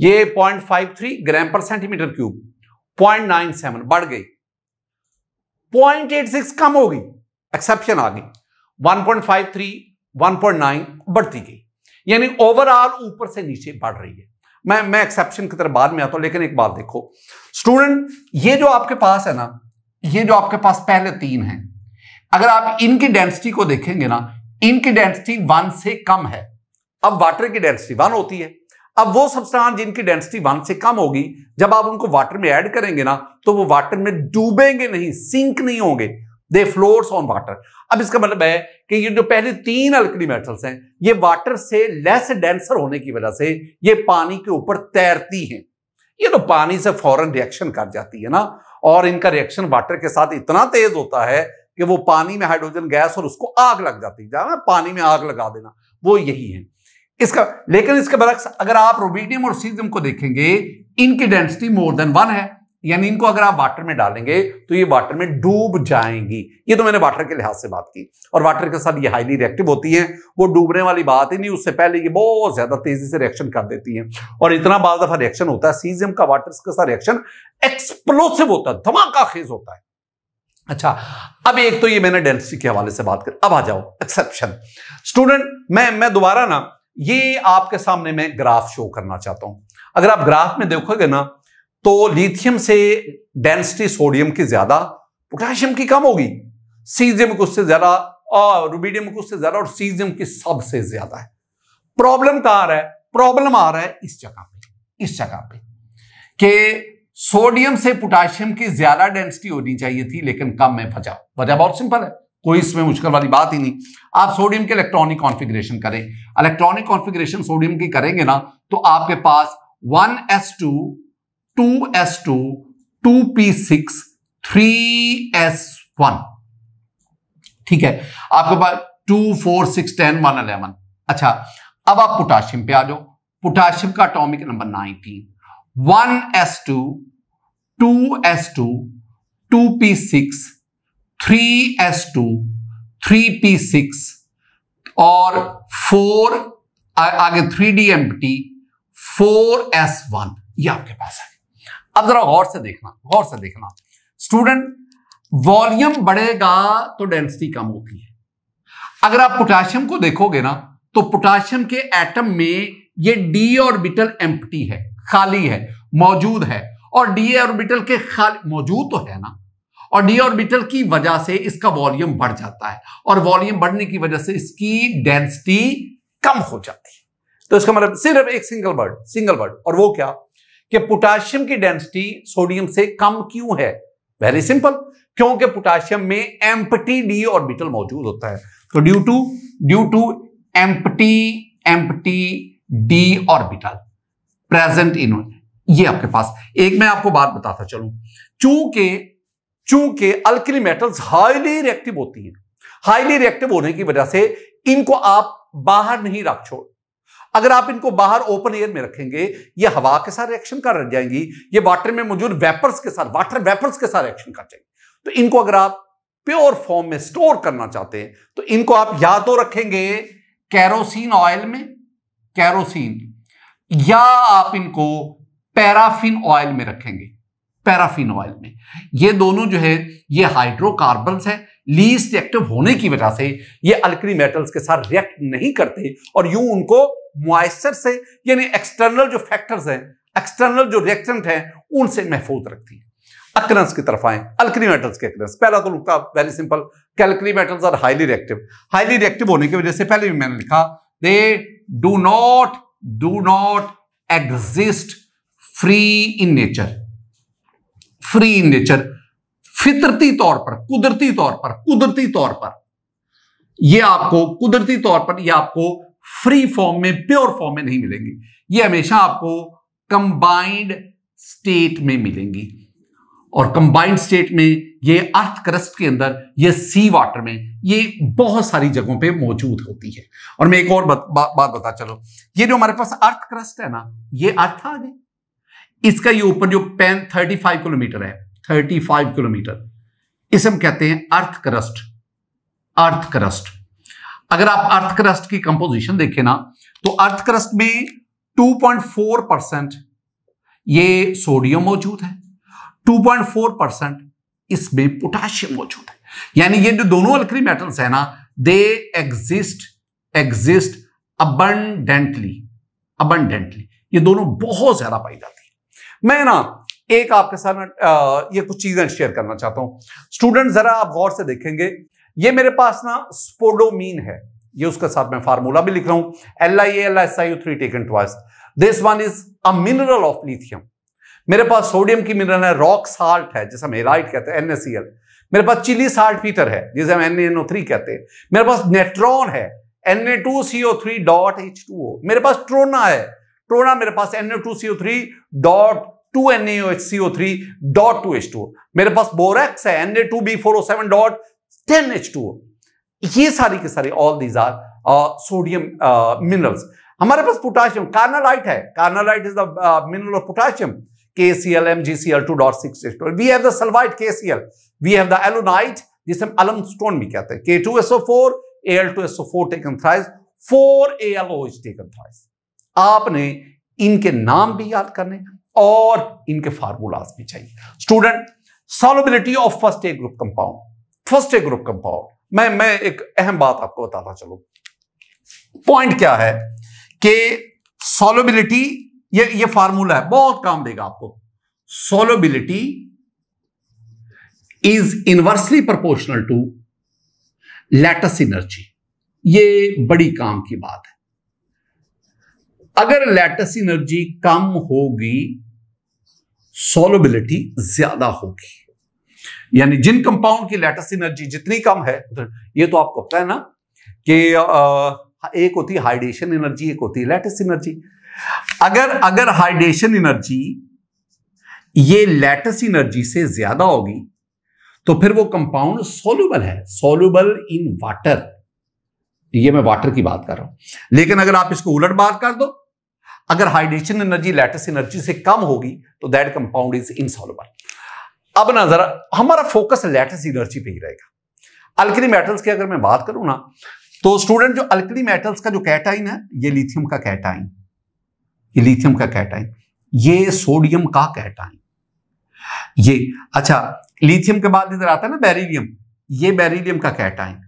ये 0.53 ग्राम पर सेंटीमीटर क्यूब 0.97 बढ़ गई 0.86 कम गई एक्सेप्शन आ गई 1.53 1.9 बढ़ती गई यानी ओवरऑल ऊपर से नीचे बढ़ रही है मैं मैं एक्सेप्शन की तरफ बाद में आता हूं लेकिन एक बात देखो स्टूडेंट ये जो आपके पास है ना ये जो आपके पास पहले तीन है अगर आप इनकी डेंसिटी को देखेंगे ना इनकी डेंसिटी वन से कम है अब वाटर की डेंसिटी वन होती है अब वो सब्सटेंस जिनकी डेंसिटी वन से कम होगी जब आप उनको वाटर में ऐड करेंगे ना तो वो वाटर में डूबेंगे नहीं सिंक नहीं होंगे दे फ्लोर्स ऑन वाटर अब इसका मतलब है कि ये जो पहले तीन अल्कली मेटल्स हैं ये वाटर से लेस डेंसर होने की वजह से ये पानी के ऊपर तैरती हैं ये तो पानी से फौरन रिएक्शन कर जाती है ना और इनका रिएक्शन वाटर के साथ इतना तेज होता है कि वो पानी में हाइड्रोजन गैस और उसको आग लग जाती है पानी में आग लगा देना वो यही है इसका लेकिन इसके बरक्स अगर आप रोबीडियम और सीजियम को देखेंगे इनकी डेंसिटी मोर देन वन है यानी इनको अगर आप वाटर में डालेंगे तो ये वाटर में डूब जाएंगी ये तो मैंने वाटर के लिहाज से बात की और वाटर के साथ ये हाईली रिएक्टिव होती है वो डूबने वाली बात ही नहीं उससे पहले ये बहुत ज्यादा तेजी से रिएक्शन कर देती है और इतना बार दफा रिएक्शन होता है सीजियम का वाटर के साथ रिएक्शन एक्सप्लोसिव होता है धमाका खेज होता है अच्छा अब एक तो ये मैंने डेंसिटी के हवाले से बात कर अब आ जाओ एक्सेप्शन स्टूडेंट मैं मैं दोबारा ना ये आपके सामने मैं ग्राफ शो करना चाहता हूं अगर आप ग्राफ में देखोगे ना तो लिथियम से डेंसिटी सोडियम की ज्यादा पोटेशियम की कम होगी सीजियम की उससे ज्यादा और रूबीडियम की उससे ज्यादा और सीजियम की सबसे ज्यादा है प्रॉब्लम कहां आ रहा है प्रॉब्लम आ रहा है इस जगह पे इस जगह पे कि सोडियम से पोटेशियम की ज्यादा डेंसिटी होनी चाहिए थी लेकिन कम में फंसा वजह बहुत सिंपल है कोई इसमें मुश्किल वाली बात ही नहीं आप सोडियम के इलेक्ट्रॉनिक कॉन्फिग्रेशन करें इलेक्ट्रॉनिक कॉन्फिग्रेशन सोडियम की करेंगे ना तो आपके पास 1s2, 2s2, 2p6, 3s1 ठीक है आपके पास two four six ten one eleven अच्छा अब आप पोटाशियम पे आ जाओ पोटाशियम का atomic number nineteen one S two two S two two P six three S two three P six और फोर आगे three D empty four S one ये आपके पास है अब जरा गौर से देखना गौर से देखना स्टूडेंट वॉल्यूम बढ़ेगा तो डेंसिटी कम होती है अगर आप पोटाशियम को देखोगे ना तो पोटाशियम के एटम में ये डी ऑर्बिटल एम्प्टी है खाली है मौजूद है और डी ऑर्बिटल के खाली मौजूद तो है ना और डी ऑर्बिटल की वजह से इसका वॉल्यूम बढ़ जाता है और वॉल्यूम बढ़ने की वजह से इसकी डेंसिटी कम हो जाती है तो इसका मतलब सिर्फ एक सिंगल वर्ड सिंगल वर्ड और वो क्या कि पोटाशियम की डेंसिटी सोडियम से कम क्यों है वेरी सिंपल क्योंकि पोटाशियम में एम्पटी डी ऑर्बिटल मौजूद होता है तो due to due to empty empty D orbital present in ये आपके पास एक मैं आपको बात बताता चलू चूंकि चूंकि अल्किली मेटल्स हाईली रिएक्टिव होती हैं हाईली रिएक्टिव होने की वजह से इनको आप बाहर नहीं रख छोड़ अगर आप इनको बाहर ओपन एयर में रखेंगे ये हवा के साथ रिएक्शन कर रह जाएंगी ये वाटर में मौजूद वेपर्स के साथ वाटर वेपर्स के साथ रिएक्शन कर जाएंगे तो इनको अगर आप प्योर फॉर्म में स्टोर करना चाहते हैं तो इनको आप या तो रखेंगे कैरोसिन ऑयल में कैरोसिन या आप इनको पैराफिन ऑयल में रखेंगे पैराफिन ऑयल में ये दोनों जो है ये हाइड्रोकार्बन है लीस्ट एक्टिव होने की वजह से ये अल्क्री मेटल्स के साथ रिएक्ट नहीं करते और यूं उनको मॉइस्चर से यानी एक्सटर्नल जो फैक्टर्स हैं एक्सटर्नल जो रिएक्टेंट हैं उनसे महफूज रखती है अक्रंस की तरफ आए अल्क्री मेटल्स के अक्रंस पहला तो नुकता very simple alkali metals are highly reactive highly reactive होने की वजह से पहले भी मैंने लिखा they do not do not exist free in nature free in nature फितरती तौर पर कुदरती तौर पर कुदरती तौर पर यह आपको कुदरती तौर पर ये आपको फ्री फॉर्म में प्योर फॉर्म में नहीं मिलेंगी ये हमेशा आपको कंबाइंड स्टेट में मिलेंगी और कंबाइंड स्टेट में ये अर्थ क्रस्ट के अंदर ये सी वाटर में ये बहुत सारी जगहों पे मौजूद होती है और मैं एक और बात बात बता चलो ये जो हमारे पास अर्थ क्रस्ट है ना ये अर्थ आ गई इसका ये ऊपर जो पेन 35 किलोमीटर है 35 किलोमीटर इसे हम कहते हैं अर्थ क्रस्ट अर्थ क्रस्ट अगर आप अर्थ क्रस्ट की कंपोजिशन देखें ना तो अर्थ क्रस्ट में 2.4 परसेंट ये सोडियम मौजूद है 2.4 परसेंट इसमें पोटाशियम मौजूद है यानी ये जो दोनों अल्करी मेटल्स है ना they exist exist abundantly abundantly ये दोनों बहुत ज्यादा पाई जाती है मैं ना एक आपके साथ में ये कुछ चीजें शेयर करना चाहता हूं स्टूडेंट जरा आप गौर से देखेंगे ये मेरे पास ना स्पोडोमीन है ये उसके साथ मैं फार्मूला भी लिख रहा हूं L I L S I three taken twice this one is a mineral of lithium मेरे पास सोडियम की मिनरल है रॉक साल्ट है जिसे हम हेलाइट कहते हैं एनएसएल e मेरे पास चिली साल्ट पीटर है जिसे हम एन एन ओ थ्री कहते हैं मेरे पास नेट्रॉन है N A two C O three dot H two O मेरे पास ट्रोना है प्रोना मेरे पास N two CO three dot two N H CO three dot two H two मेरे पास बोरेक्स है N A two B four O seven dot ten H two ये सारी के सारे all these are sodium minerals हमारे पास potassium carnallite है carnallite is the mineral of potassium KCl MgCl 2.6 We have the salvite KCl. We have the alunite जिसे हम अलम स्टोन भी कहते हैं K2SO4 Al2SO4 taken thrice 4 AlOH taken thrice आपने इनके नाम भी याद करने और इनके फार्मूलाज भी चाहिए student solubility of first A group compound first A group compound मैं मैं एक अहम बात आपको बताता चलू पॉइंट क्या है कि सॉलिबिलिटी ये ये फार्मूला है बहुत काम देगा आपको solubility is inversely proportional to lattice energy ये बड़ी काम की बात है अगर लैटस एनर्जी कम होगी सोलबिलिटी ज्यादा होगी यानी जिन कंपाउंड की लैटस एनर्जी जितनी कम है ये तो आपको पता है ना कि एक होती है हाइड्रेशन एनर्जी एक होती है लैटिस एनर्जी अगर अगर हाइड्रेशन एनर्जी ये लेटस एनर्जी से ज्यादा होगी तो फिर वो कंपाउंड सोल्यूबल है सोल्यूबल इन वाटर ये मैं वाटर की बात कर रहा हूं लेकिन अगर आप इसको उलट बात कर दो अगर हाइड्रेशन एनर्जी लैटस एनर्जी से कम होगी तो दैट कंपाउंड इज इनसॉल्युबल अब ना जरा हमारा फोकस लैटस एनर्जी पे ही रहेगा अल्कली मेटल्स की अगर मैं बात करूं ना तो स्टूडेंट जो अल्कली मेटल्स का जो कैटाइन है ये लिथियम का कैटाइन ये लिथियम का कैटाइन ये सोडियम का कैटाइन ये अच्छा लिथियम के बाद इधर आता है ना बेरिलियम ये बेरिलियम का कैटाइन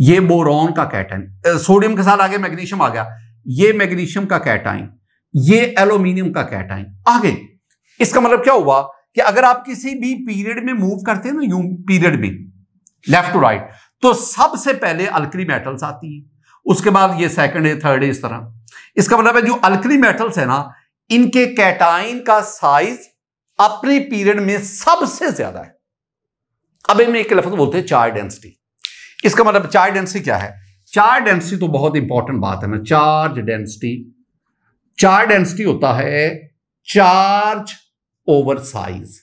ये बोरॉन का कैटाइन सोडियम के साथ आगे मैग्नीशियम आ गया ये मैग्नीशियम का कैटाइन ये एलोमिनियम का कैटाइन आगे इसका मतलब क्या हुआ कि अगर आप किसी भी पीरियड में मूव करते हैं ना यू पीरियड में लेफ्ट टू राइट तो सबसे पहले अल्क्री मेटल्स आती है उसके बाद ये सेकंड है थर्ड है इस तरह इसका मतलब है जो अल्क्री मेटल्स है ना इनके कैटाइन का साइज अपने पीरियड में सबसे ज्यादा है अब इनमें एक लफ्ज बोलते हैं चार डेंसिटी इसका मतलब चार डेंसिटी क्या है चार्ज डेंसिटी तो बहुत इंपॉर्टेंट बात है ना चार्ज डेंसिटी चार्ज डेंसिटी होता है चार्ज ओवर साइज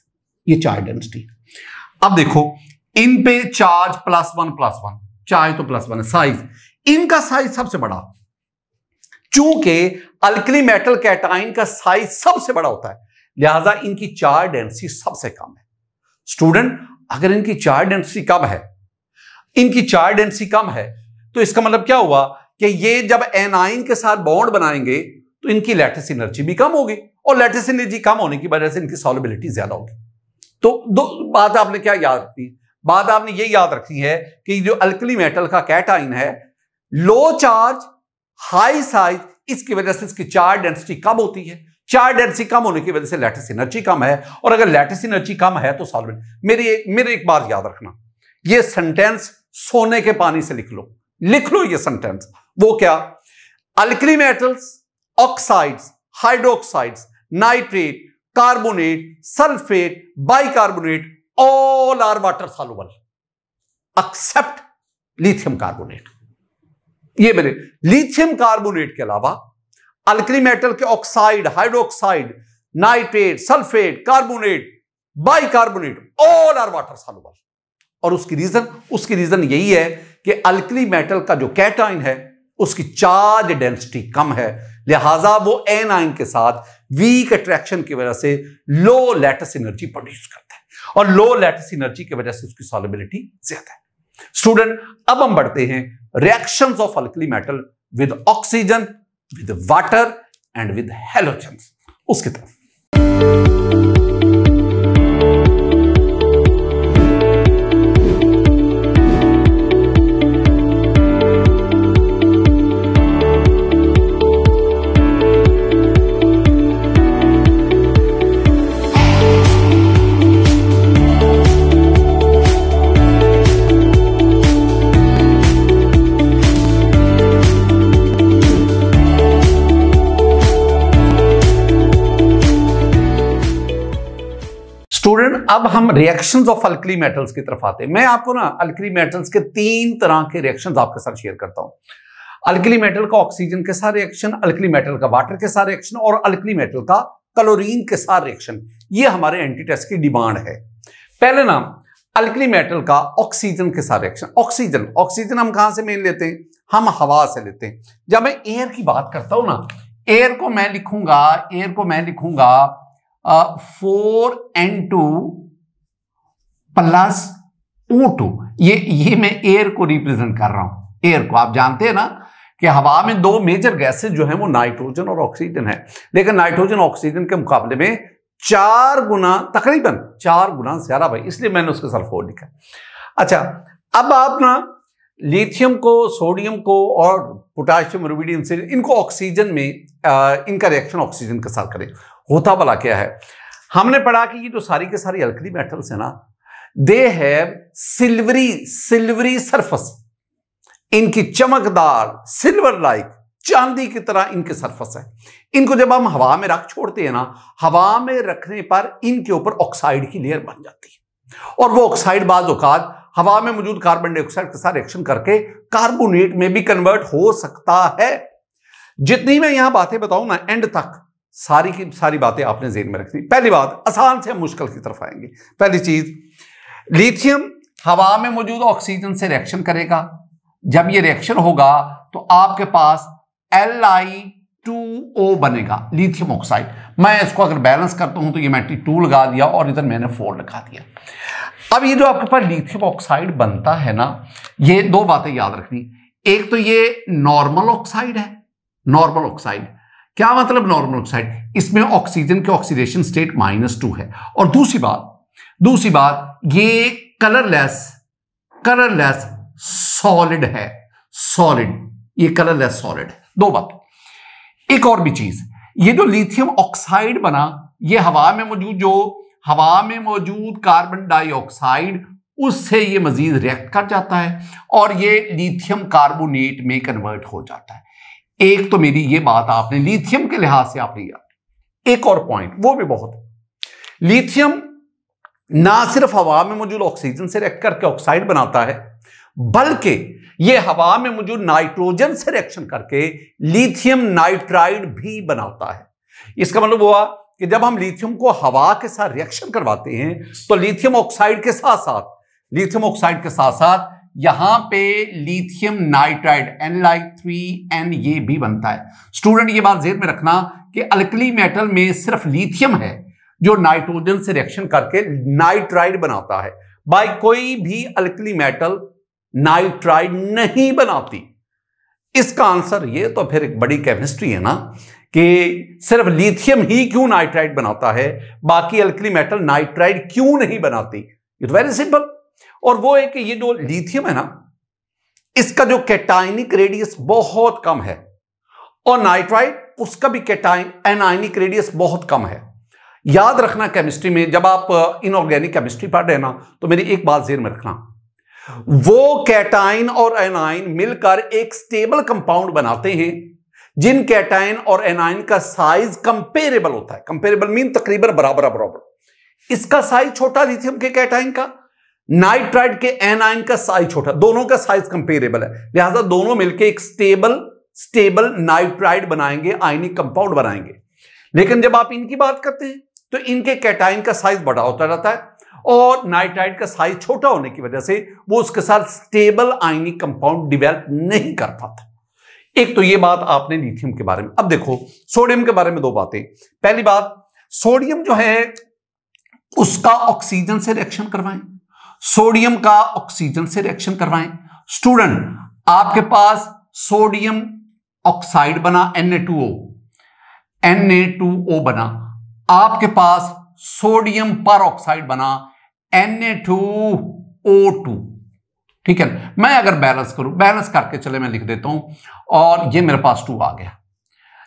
ये चार्ज डेंसिटी अब देखो इन पे charge plus one plus one charge तो प्लस वन है साइज इनका साइज सबसे बड़ा चूंकि अल्कली मेटल कैटाइन का साइज सबसे बड़ा होता है लिहाजा इनकी चार्ज डेंसिटी सबसे कम है स्टूडेंट अगर इनकी चार्ज डेंसिटी कम है इनकी चार्ज डेंसिटी कम है तो इसका मतलब क्या हुआ कि ये जब एनाइन के साथ बॉन्ड बनाएंगे तो इनकी लैटिस एनर्जी भी कम होगी और लैटिस एनर्जी कम होने की वजह से इनकी सॉलिबिलिटी ज्यादा होगी तो दो बात आपने क्या याद रखनी बात आपने ये याद रखनी है कि जो अल्कली मेटल का कैटाइन है लो चार्ज हाई साइज इसकी वजह से इसकी चार्ज डेंसिटी कम होती है चार्ज डेंसिटी कम होने की वजह से लैटिस एनर्जी कम है और अगर लैटिस एनर्जी कम है तो सॉल्वेंट मेरी मेरे एक बात याद रखना ये सेंटेंस सोने के पानी से लिख लो लिख लो ये सेंटेंस वो क्या alkali metals oxides hydroxides nitrate carbonate sulphate bicarbonate all are water soluble except lithium carbonate ये मैंने लिथियम कार्बोनेट के अलावा अल्कली मेटल के oxide hydroxide nitrate sulphate carbonate bicarbonate all are water soluble और उसकी रीजन उसकी रीजन यही है कि अल्कली मेटल का जो कैटाइन है उसकी चार्ज डेंसिटी कम है लिहाजा वो एन आइन के साथ वीक अट्रैक्शन की वजह से लो लेटस एनर्जी प्रोड्यूस करता है और लो लेटस एनर्जी की वजह से उसकी सॉलिबिलिटी ज्यादा है स्टूडेंट अब हम बढ़ते हैं reactions of alkali metal with oxygen with water and with halogen उसकी तरफ अब हम रिएक्शंस ऑफ अल्कली मेटल्स की तरफ आते हैं मैं आपको ना अल्कली मेटल्स के तीन तरह के रिएक्शंस आपके साथ शेयर करता हूं अल्कली मेटल का ऑक्सीजन के साथ रिएक्शन अल्कली मेटल का वाटर के साथ रिएक्शन और अल्कली मेटल का क्लोरीन के साथ रिएक्शन ये हमारे एंटी टेस्ट की डिमांड है पहले ना अल्कली मेटल का ऑक्सीजन के साथ रिएक्शन ऑक्सीजन ऑक्सीजन हम कहां से मेन लेते हैं हम हवा से लेते हैं जब मैं एयर की बात करता हूं ना एयर को मैं लिखूंगा एयर को मैं लिखूंगा four N two plus O two ये ये मैं एयर को रिप्रेजेंट कर रहा हूं एयर को आप जानते हैं ना कि हवा में दो मेजर गैसेस जो है वो नाइट्रोजन और ऑक्सीजन है लेकिन नाइट्रोजन ऑक्सीजन के मुकाबले में चार गुना तकरीबन चार गुना ज्यादा भाई इसलिए मैंने उसके साथ फोर लिखा अच्छा अब आप ना लिथियम को सोडियम को और पोटाशियम रूबीडियम से इनको ऑक्सीजन में आ, इनका रिएक्शन ऑक्सीजन के साथ करें होता भला क्या है हमने पढ़ा कि ये जो सारी के सारी अल्कली मेटल्स है ना they have silvery silvery surface इनकी चमकदार सिल्वर लाइक चांदी की तरह इनके सरफस है इनको जब हम हवा में रख छोड़ते हैं ना हवा में रखने पर इनके ऊपर ऑक्साइड की लेयर बन जाती है और वो ऑक्साइड बाज औकात हवा में मौजूद कार्बन डाइऑक्साइड के साथ रिएक्शन करके कार्बोनेट में भी कन्वर्ट हो सकता है जितनी मैं यहां बातें बताऊं ना एंड तक सारी की सारी बातें आपने जेन में रखनी पहली बात आसान से हम मुश्किल की तरफ आएंगे पहली चीज लिथियम हवा में मौजूद ऑक्सीजन से रिएक्शन करेगा जब ये रिएक्शन होगा तो आपके पास एल आई टू ओ बनेगा लिथियम ऑक्साइड मैं इसको अगर बैलेंस करता हूं तो ये मैंने टू लगा दिया और इधर मैंने फोर लगा दिया अब ये जो आपके पास लिथियम ऑक्साइड बनता है ना ये दो बातें याद रखनी एक तो ये नॉर्मल ऑक्साइड है नॉर्मल ऑक्साइड क्या मतलब नॉर्मल ऑक्साइड इसमें ऑक्सीजन के ऑक्सीडेशन स्टेट माइनस टू है और दूसरी बात दूसरी बात ये कलरलेस कलरलेस सॉलिड है सॉलिड ये कलरलेस सॉलिड है दो बात एक और भी चीज ये जो लिथियम ऑक्साइड बना ये हवा में मौजूद जो हवा में मौजूद कार्बन डाइऑक्साइड उससे ये मजीद रिएक्ट कर जाता है और ये लिथियम कार्बोनेट में कन्वर्ट हो जाता है एक तो मेरी ये बात आपने लिथियम के लिहाज से आपने याद एक और पॉइंट वो भी बहुत लिथियम ना सिर्फ हवा में मौजूद ऑक्सीजन से रिएक्ट करके ऑक्साइड बनाता है बल्कि यह हवा में मौजूद नाइट्रोजन से रिएक्शन करके लिथियम नाइट्राइड भी बनाता है इसका मतलब हुआ कि जब हम लिथियम को हवा के साथ रिएक्शन करवाते हैं तो लिथियम ऑक्साइड के साथ साथ लिथियम ऑक्साइड के साथ साथ यहां पे lithium nitride N like three N ये भी बनता है स्टूडेंट ये बात जेर में रखना कि अल्कली मेटल में सिर्फ लिथियम है जो नाइट्रोजन से रिएक्शन करके नाइट्राइड बनाता है बाय कोई भी अल्कली मेटल नाइट्राइड नहीं बनाती इसका आंसर ये तो फिर एक बड़ी केमिस्ट्री है ना कि सिर्फ लिथियम ही क्यों नाइट्राइड बनाता है बाकी अल्कली मेटल नाइट्राइड क्यों नहीं बनाती इट वेरी सिंपल और वो है कि ये जो लिथियम है ना इसका जो कैटाइनिक रेडियस बहुत कम है और नाइट्राइड उसका भी कैटाइन एनाइनिक रेडियस बहुत कम है याद रखना केमिस्ट्री में जब आप इनऑर्गेनिक केमिस्ट्री पढ़ रहे ना तो मेरी एक बात जेर में रखना वो कैटाइन और एनाइन मिलकर एक स्टेबल कंपाउंड बनाते हैं जिन कैटाइन और एनाइन का साइज कंपेरेबल होता है कंपेरेबल मीन तकरीबन बराबर बराबर इसका साइज छोटा लिथियम के कैटाइन का नाइट्राइड के एनाइन का साइज छोटा दोनों का साइज कंपेरेबल है लिहाजा दोनों मिलकर एक स्टेबल स्टेबल नाइट्राइड बनाएंगे आयनिक कंपाउंड बनाएंगे लेकिन जब आप इनकी बात करते हैं तो इनके कैटाइन का साइज बड़ा होता रहता है और नाइट्राइड का साइज छोटा होने की वजह से वो उसके साथ स्टेबल आइनी कंपाउंड डिवेलप नहीं कर पाता एक तो ये बात आपने लिथियम के बारे में अब देखो सोडियम के बारे में दो बातें पहली बात सोडियम जो है उसका ऑक्सीजन से रिएक्शन करवाएं सोडियम का ऑक्सीजन से रिएक्शन करवाएं स्टूडेंट आपके पास सोडियम ऑक्साइड बना Na2O Na2O बना आपके पास सोडियम पर बना टू ठीक है मैं अगर बैलेंस करूं बैलेंस करके चले मैं लिख देता हूं और ये मेरे पास टू आ गया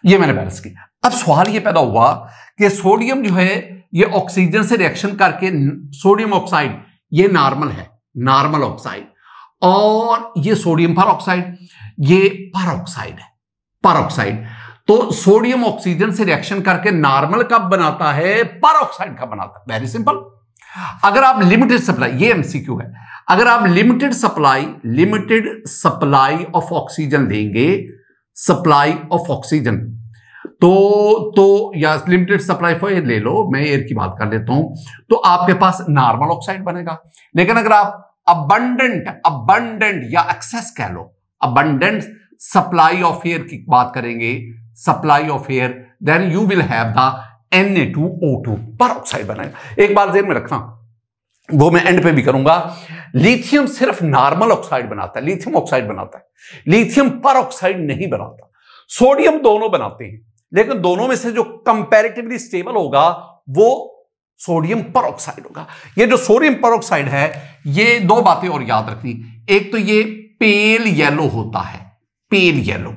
ये मैंने बैलेंस किया अब सवाल ये पैदा हुआ कि सोडियम जो है ये ऑक्सीजन से रिएक्शन करके सोडियम ऑक्साइड ये नॉर्मल है नॉर्मल ऑक्साइड और ये सोडियम पर ऑक्साइड ये पर है पर ऑक्साइड तो सोडियम ऑक्सीजन से रिएक्शन करके नॉर्मल कब बनाता है पर ऑक्साइड कब बनाता है वेरी सिंपल अगर आप लिमिटेड सप्लाई ये एमसीक्यू है अगर आप limited supply limited supply of oxygen लेंगे सप्लाई ऑफ ऑक्सीजन तो तो या लिमिटेड सप्लाई फॉर एयर ले लो मैं एयर की बात कर लेता हूं तो आपके पास नॉर्मल ऑक्साइड बनेगा लेकिन अगर आप अबंडेंट अबंडेंट या एक्सेस कह लो अबंडेंट सप्लाई ऑफ एयर की बात करेंगे supply of air then you will have the N A two O two peroxide बनाएगा एक बार देर में रखना वो मैं एंड पे भी करूंगा लिथियम सिर्फ नॉर्मल ऑक्साइड बनाता है लिथियम ऑक्साइड बनाता है लिथियम पर ऑक्साइड नहीं बनाता सोडियम दोनों बनाते हैं लेकिन दोनों में से जो कंपेरेटिवली स्टेबल होगा वो सोडियम पर ऑक्साइड होगा ये जो सोडियम पर ऑक्साइड है ये दो बातें और याद रखनी एक तो ये पेल येलो होता है पेल येलो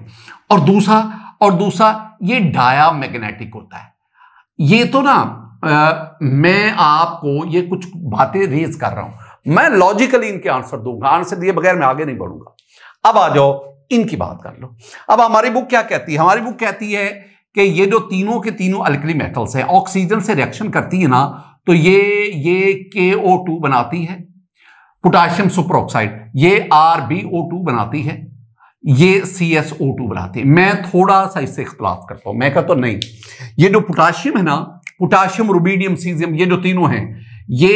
और दूसरा और दूसरा ये डाया मैग्नेटिक होता है ये तो ना आ, मैं आपको ये कुछ बातें रेज कर रहा हूं मैं लॉजिकली इनके आंसर दूंगा आंसर दिए बगैर मैं आगे नहीं बढ़ूंगा अब आ जाओ इनकी बात कर लो अब हमारी बुक क्या कहती है हमारी बुक कहती है कि ये जो तीनों के तीनों अल्कली मेटल्स हैं ऑक्सीजन से रिएक्शन करती है ना तो ये ये के ओ टू बनाती है पोटाशियम सुपर ये आर बी ओ टू बनाती है ये सी एस ओ टू बनाती है मैं थोड़ा सा इससे इख्तलाफ करता हूं मैं कहता तो नहीं ये जो पोटाशियम है ना पोटाशियम रुबीडियम सीजियम ये जो तीनों हैं ये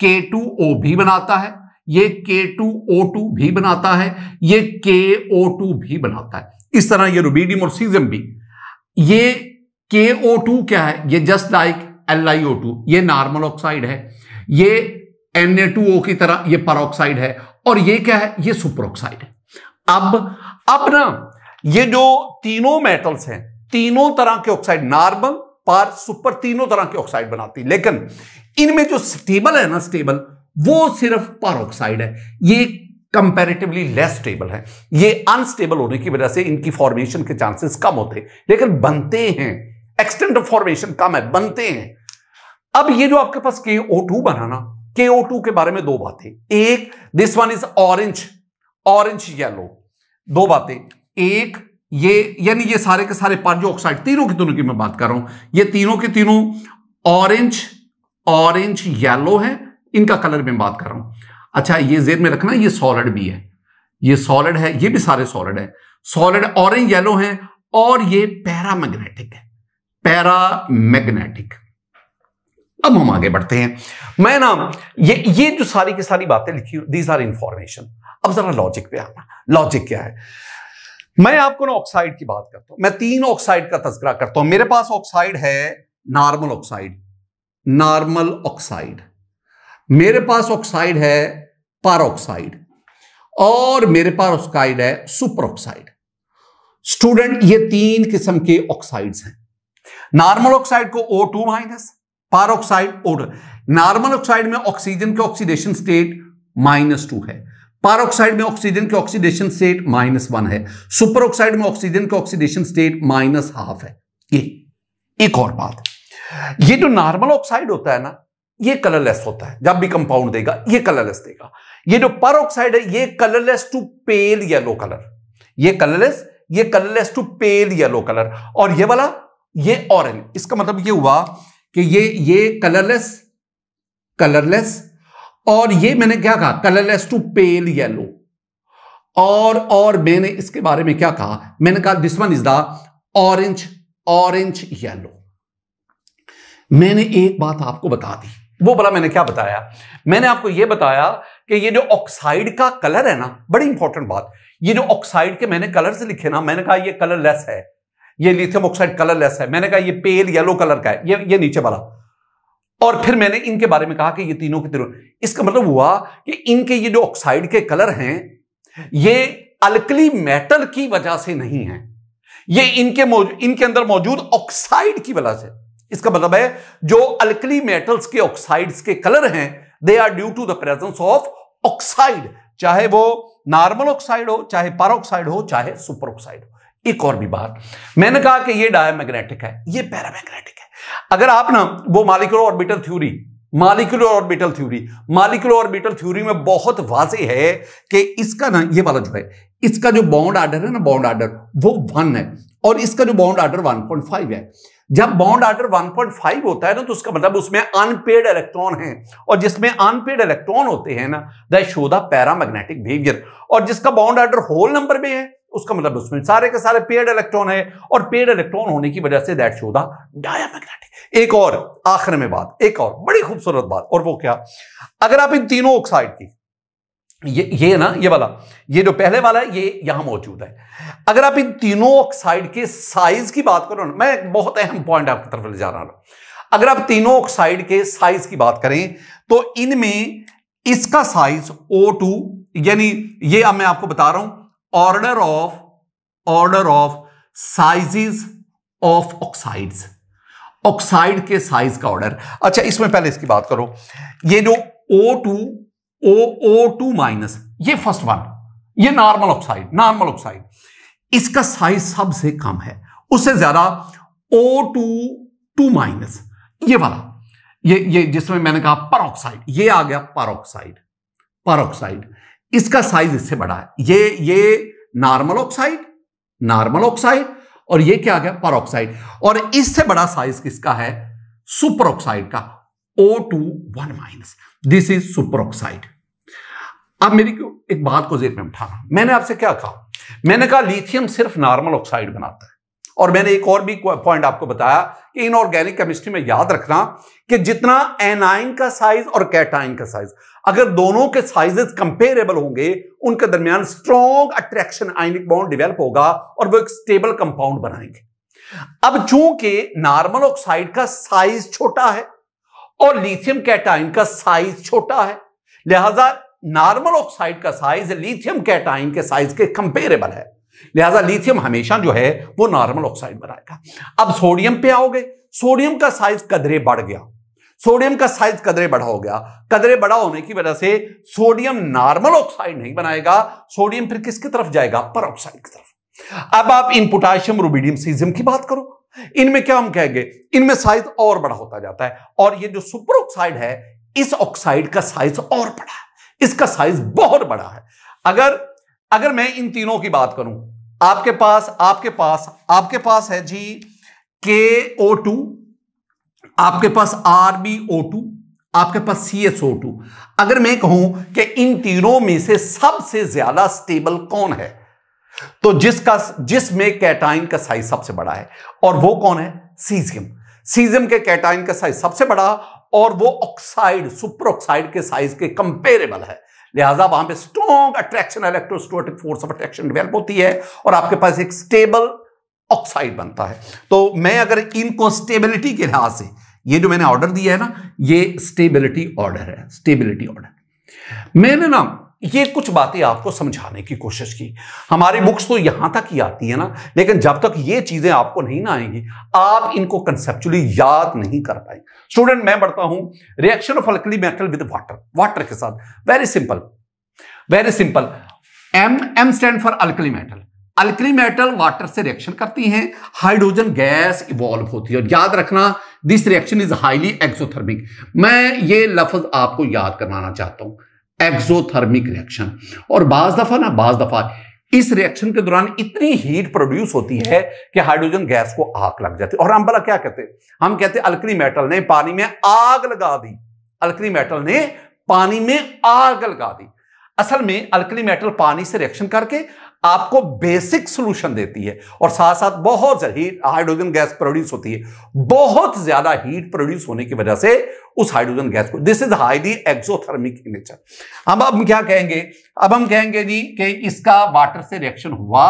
के टू ओ भी बनाता है ये के टू ओ टू भी बनाता है ये के ओ टू भी बनाता है इस तरह ये रुबीडियम और सीजियम भी ये के ओ टू क्या है ये just like L I O two ये नॉर्मल ऑक्साइड है ये एन ए टू ओ की तरह ये पर ऑक्साइड है और ये क्या है ये सुपर ऑक्साइड है अब अब ना ये जो तीनों मेटल्स हैं तीनों तरह के ऑक्साइड नॉर्मल पार सुपर तीनों तरह के ऑक्साइड बनाती है लेकिन इनमें जो स्टेबल है ना स्टेबल वो सिर्फ पार ऑक्साइड है ये कंपैरेटिवली लेस स्टेबल है ये अनस्टेबल होने की वजह से इनकी फॉर्मेशन के चांसेस कम होते हैं लेकिन बनते हैं एक्सटेंट ऑफ फॉर्मेशन कम है बनते हैं अब ये जो आपके पास के ओ टू बनाना के ओ टू के बारे में दो बातें एक this one is orange orange yellow दो बातें एक ये यानी ये सारे के सारे पांच जो ऑक्साइड तीनों के तीनों की मैं बात कर रहा हूं ये तीनों के तीनों ऑरेंज ऑरेंज येलो है इनका कलर में बात कर रहा हूं अच्छा ये जेर में रखना ये सॉलिड भी है ये सॉलिड है ये भी सारे सॉलिड है सॉलिड ऑरेंज येलो है और ये पैरामैग्नेटिक है पैरामैग्नेटिक अब हम आगे बढ़ते हैं मैं ना ये ये जो सारी की सारी बातें लिखी दीज आर इंफॉर्मेशन अब जरा लॉजिक पे आना लॉजिक क्या है मैं आपको ना ऑक्साइड की बात करता हूं मैं तीन ऑक्साइड का तस्करा करता हूं मेरे पास ऑक्साइड है नॉर्मल ऑक्साइड नॉर्मल ऑक्साइड मेरे पास ऑक्साइड है पार और मेरे पास ऑक्साइड है सुपर ऑक्साइड स्टूडेंट ये तीन किस्म के ऑक्साइड्स हैं नॉर्मल ऑक्साइड को O two minus peroxide ओ नॉर्मल ऑक्साइड में ऑक्सीजन के ऑक्सीडेशन स्टेट माइनस टू है पारोक्साइड में ऑक्सीजन के ऑक्सीडेशन स्टेट माइनस वन है सुपर ऑक्साइड में ऑक्सीजन के ऑक्सीडेशन स्टेट माइनस हाफ है ये एक और बात ये जो नॉर्मल ऑक्साइड होता है ना ये कलरलेस होता है जब भी कंपाउंड देगा ये कलरलेस देगा ये जो पर है ये colourless to pale yellow colour ये कलरलेस ये colourless to pale yellow colour और ये वाला ये ऑरेंज इसका मतलब ये हुआ कि ये ये कलरलेस कलरलेस और ये मैंने क्या कहा कलरलेस टू पेल येलो और और मैंने इसके बारे में क्या कहा मैंने कहा this one is the orange orange yellow मैंने एक बात आपको बता दी वो बोला मैंने क्या बताया मैंने आपको ये बताया कि ये जो ऑक्साइड का कलर है ना बड़ी इंपॉर्टेंट बात ये जो ऑक्साइड के मैंने कलर से लिखे ना मैंने कहा ये कलरलेस है ये लिथियम ऑक्साइड कलरलेस है मैंने कहा ये पेल येलो कलर का है ये ये नीचे वाला और फिर मैंने इनके बारे में कहा कि ये तीनों के तीनों इसका मतलब हुआ कि इनके ये जो ऑक्साइड के कलर हैं ये अलकली मेटल की वजह से नहीं है ये इनके इनके अंदर मौजूद ऑक्साइड की वजह से इसका मतलब है जो अलकली मेटल्स के ऑक्साइड्स के कलर हैं they are due to the presence of oxide चाहे वो नॉर्मल ऑक्साइड हो चाहे पारोक्साइड हो चाहे सुपर ऑक्साइड हो एक और भी बात मैंने कहा कि ये डायमैग्नेटिक है ये पैरामैग्नेटिक है अगर आप ना वो molecular orbital theory molecular orbital theory molecular orbital theory में बहुत वाजे है कि इसका ना ये वाला जो है इसका जो बाउंड आर्डर है ना बाउंड आर्डर वो वन है और इसका जो बाउंड आर्डर वन है जब बाउंड आर्डर 1.5 होता है ना तो उसका मतलब उसमें अनपेड इलेक्ट्रॉन है और जिसमें अनपेड इलेक्ट्रॉन होते हैं ना that show the paramagnetic behaviour और जिसका बाउंड आर्डर होल नंबर में है उसका मतलब उसमें सारे के सारे पेड इलेक्ट्रॉन है और पेड इलेक्ट्रॉन होने की वजह say that show the diamagnetic एक और आखिर में बात एक और बड़ी खूबसूरत बात और वो क्या अगर आप इन तीनों ऑक्साइड की ये ये ना ये वाला ये जो पहले वाला है ये यहां मौजूद है अगर आप इन तीनों ऑक्साइड के साइज की बात करो ना मैं बहुत अहम पॉइंट आपकी तरफ ले जा रहा हूं अगर आप तीनों ऑक्साइड के साइज की बात करें तो इनमें इसका साइज O2 यानी ये अब मैं आपको बता रहा हूं order of order of sizes of oxides oxide के साइज का ऑर्डर अच्छा इसमें पहले इसकी बात करो ये जो O two O two minus ये फर्स्ट वन ये नॉर्मल ऑक्साइड नॉर्मल ऑक्साइड इसका साइज सबसे कम है उससे ज्यादा ओ टू टू माइनस ये वाला ये ये जिसमें मैंने कहा पर ये आ गया पर ऑक्साइड पर ऑक्साइड इसका साइज इससे बड़ा है ये ये नॉर्मल ऑक्साइड नॉर्मल ऑक्साइड और ये क्या आ गया परोक्साइड और इससे बड़ा साइज किसका है सुपर ऑक्साइड का O two one minus this is super oxide अब मेरी एक बात को जेब में उठाना मैंने आपसे क्या कहा मैंने कहा लिथियम सिर्फ नॉर्मल ऑक्साइड बनाता है और मैंने एक और भी पॉइंट आपको बताया इनऑर्गेनिक केमिस्ट्री में याद रखना कि जितना एनाइन का साइज और कैटाइन का साइज अगर दोनों के साइजेस कंपेरेबल होंगे उनके दरमियान strong attraction ionic bond develop होगा और वो एक स्टेबल कंपाउंड बनाएंगे अब चूंकि नॉर्मल ऑक्साइड का साइज छोटा है और लिथियम कैटाइन का साइज छोटा है लिहाजा नॉर्मल ऑक्साइड का साइज लिथियम कैटाइन के साइज के कंपेरेबल है लिहाजा लिथियम हमेशा जो है वो नॉर्मल ऑक्साइड बनाएगा अब सोडियम पे आओगे सोडियम का साइज कदरे बढ़ गया सोडियम का साइज कदरे बढ़ा हो गया कदरे बड़ा होने की वजह से सोडियम नॉर्मल ऑक्साइड नहीं बनाएगा सोडियम फिर किसकी तरफ जाएगा पर ऑक्साइड की तरफ अब आप इन पोटाशियम रूबीडियम सीजियम की बात करो इनमें क्या हम कहेंगे इनमें साइज और बड़ा होता जाता है और ये जो सुपर ऑक्साइड है इस ऑक्साइड का साइज और बड़ा है इसका साइज बहुत बड़ा है अगर अगर मैं इन तीनों की बात करूं आपके पास आपके पास आपके पास है जी के ओ टू आपके पास आरबीओ टू आपके पास सी एस ओ टू अगर मैं कहूं कि इन तीनों में से सबसे ज्यादा स्टेबल कौन है तो जिसका जिसमें कैटाइन का साइज सबसे बड़ा है और वो कौन है सीजियम सीजियम के कैटाइन का साइज सबसे बड़ा और वो ऑक्साइड सुपर ऑक्साइड के साइज के कंपेरेबल है लिहाजा वहां पे strong attraction electrostatic force of attraction develop होती है और आपके पास एक स्टेबल ऑक्साइड बनता है तो मैं अगर इनको स्टेबिलिटी के लिहाज से ये जो मैंने ऑर्डर दिया है ना ये स्टेबिलिटी ऑर्डर है स्टेबिलिटी ऑर्डर मैंने ना ये कुछ बातें आपको समझाने की कोशिश की हमारी बुक्स तो यहां तक ही आती है ना लेकिन जब तक ये चीजें आपको नहीं ना आएंगी आप इनको कंसेप्चुअली याद नहीं कर पाएंगे स्टूडेंट मैं बढ़ता हूं reaction of alkali metal with water water के साथ very simple very simple M M stand for alkali metal alkali metal water से रिएक्शन करती है हाइड्रोजन गैस इवॉल्व होती है और याद रखना this reaction is highly exothermic मैं ये लफ्ज आपको याद करवाना चाहता हूं एक्सोथर्मिक रिएक्शन और बाज दफा ना बाज दफा इस रिएक्शन के दौरान इतनी हीट प्रोड्यूस होती है कि हाइड्रोजन गैस को आग लग जाती है और हम भला क्या कहते हैं हम कहते हैं मेटल ने पानी में आग लगा दी अलक्री मेटल ने पानी में आग लगा दी असल में अल्कली मेटल पानी से रिएक्शन करके आपको बेसिक सोल्यूशन देती है और साथ साथ बहुत हीट हाइड्रोजन गैस प्रोड्यूस होती है बहुत ज्यादा हीट प्रोड्यूस होने की वजह से उस हाइड्रोजन गैस को this is highly exothermic in nature हम अब क्या कहेंगे अब हम कहेंगे जी कि इसका वाटर से रिएक्शन हुआ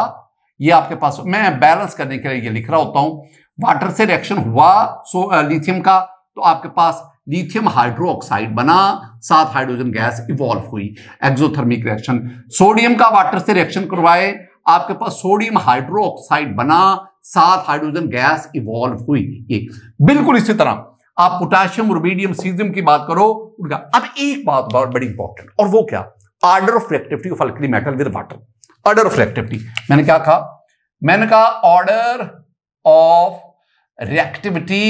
ये आपके पास मैं बैलेंस करने के लिए ये लिख रहा होता हूं वाटर से रिएक्शन हुआ सो लिथियम का तो आपके पास लिथियम हाइड्रो ऑक्साइड बना साथ हाइड्रोजन गैस इवॉल्व हुई एक्सोथर्मिक रिएक्शन सोडियम का वाटर से रिएक्शन करवाए आपके पास सोडियम हाइड्रो ऑक्साइड बना साथ हाइड्रोजन गैस इवॉल्व हुई ये बिल्कुल इसी तरह आप पोटाशियम और मीडियम सीजियम की बात करो उनका अब एक बात बड़ी इंपॉर्टेंट और वो क्या order of reactivity of alkali metal with water order of reactivity मैंने क्या कहा मैंने कहा order of reactivity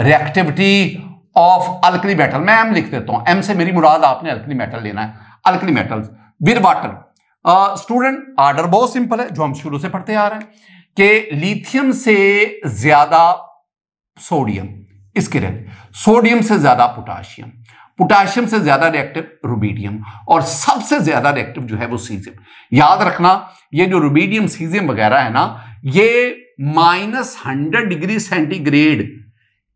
reactivity of alkali metal मैं एम लिख देता हूं एम से मेरी मुराद आपने अल्कली मेटल लेना है alkali metal with water student order बहुत सिंपल है जो हम शुरू से पढ़ते आ रहे हैं कि लिथियम से ज्यादा सोडियम इसके रहते सोडियम से ज्यादा पोटाशियम पोटाशियम से ज्यादा रिएक्टिव रूबीडियम और सबसे ज्यादा रिएक्टिव जो है वो सीजियम याद रखना ये जो रूबीडियम सीजियम वगैरह है ना ये माइनस हंड्रेड डिग्री सेंटीग्रेड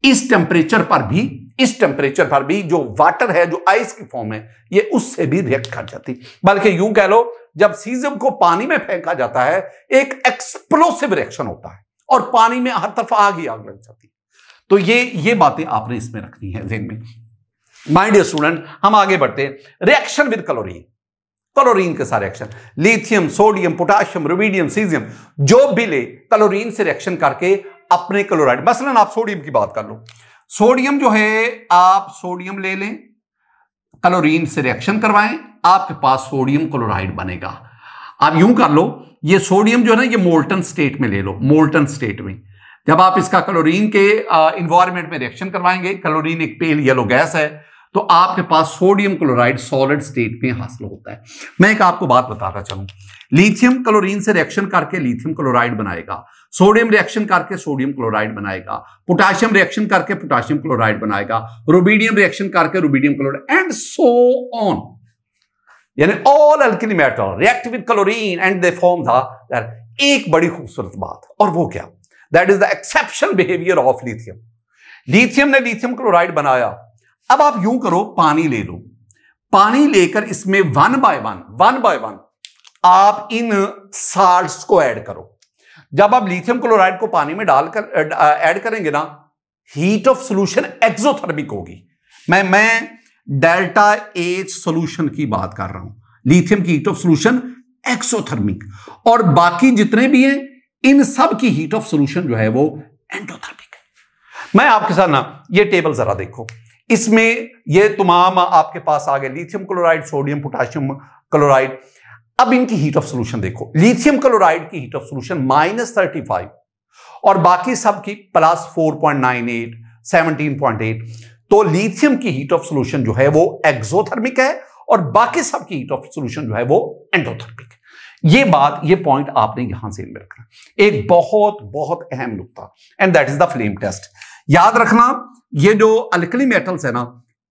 इस टेम्परेचर पर भी इस टेम्परेचर पर भी जो वाटर है जो आइस की फॉर्म है ये उससे भी रिएक्ट कर जाती बल्कि यूं कह लो जब सीजम को पानी में फेंका जाता है एक एक्सप्लोसिव रिएक्शन होता है और पानी में हर तरफ आग ही आग लग जाती तो ये ये बातें आपने इसमें रखनी है जेन में माइंड स्टूडेंट हम आगे बढ़ते हैं रिएक्शन विद कलोरीन कलोरीन के सारे reaction lithium sodium potassium rubidium caesium जो भी ले कलोरीन से रिएक्शन करके अपने क्लोराइड मसलन आप सोडियम की बात कर लो सोडियम जो है आप सोडियम ले लें क्लोरीन से रिएक्शन करवाएं आपके पास सोडियम क्लोराइड बनेगा आप यूं कर लो ये सोडियम जो है ना ये मोल्टन स्टेट में ले लो मोल्टन स्टेट में जब आप इसका क्लोरीन के इन्वायरमेंट में रिएक्शन करवाएंगे क्लोरीन एक पेल येलो गैस है तो आपके पास सोडियम क्लोराइड सॉलिड स्टेट में हासिल होता है मैं एक आपको बात बताता चलू लिथियम क्लोरीन से रिएक्शन करके लिथियम क्लोराइड बनाएगा सोडियम रिएक्शन करके सोडियम क्लोराइड बनाएगा पोटाशियम रिएक्शन करके पोटाशियम क्लोराइड बनाएगा रोबीडियम रिएक्शन करके rubidium chloride and so on यानी all alkali metal react with chlorine and they form the एक बड़ी खूबसूरत बात और वो क्या that is the exception behaviour of lithium lithium ने लिथियम क्लोराइड बनाया अब आप यूं करो पानी ले लो पानी लेकर इसमें one by one one by one आप इन साल्ट को ऐड करो जब आप लिथियम क्लोराइड को पानी में डालकर ऐड करेंगे ना हीट ऑफ सॉल्यूशन एक्सोथर्मिक होगी मैं मैं डेल्टा एच सॉल्यूशन की बात कर रहा हूं लिथियम की हीट ऑफ सॉल्यूशन एक्सोथर्मिक और बाकी जितने भी हैं इन सब की हीट ऑफ सॉल्यूशन जो है वो एंडोथर्मिक मैं आपके साथ ना ये टेबल जरा देखो इसमें ये तमाम आपके पास आ गए lithium chloride sodium potassium chloride अब इनकी हीट ऑफ सोल्यूशन देखो लिथियम क्लोराइड की heat of solution minus thirty five और बाकी सब की plus four point nine eight seventeen point eight तो लिथियम की हीट ऑफ सोल्यूशन जो है वो एक्सोथर्मिक है और बाकी सब की हीट ऑफ सोल्यूशन जो है वो एंडोथर्मिक ये बात ये पॉइंट आपने यहां से रखना एक बहुत बहुत अहम नुकता and that is the flame test याद रखना ये जो अल्कली मेटल्स है ना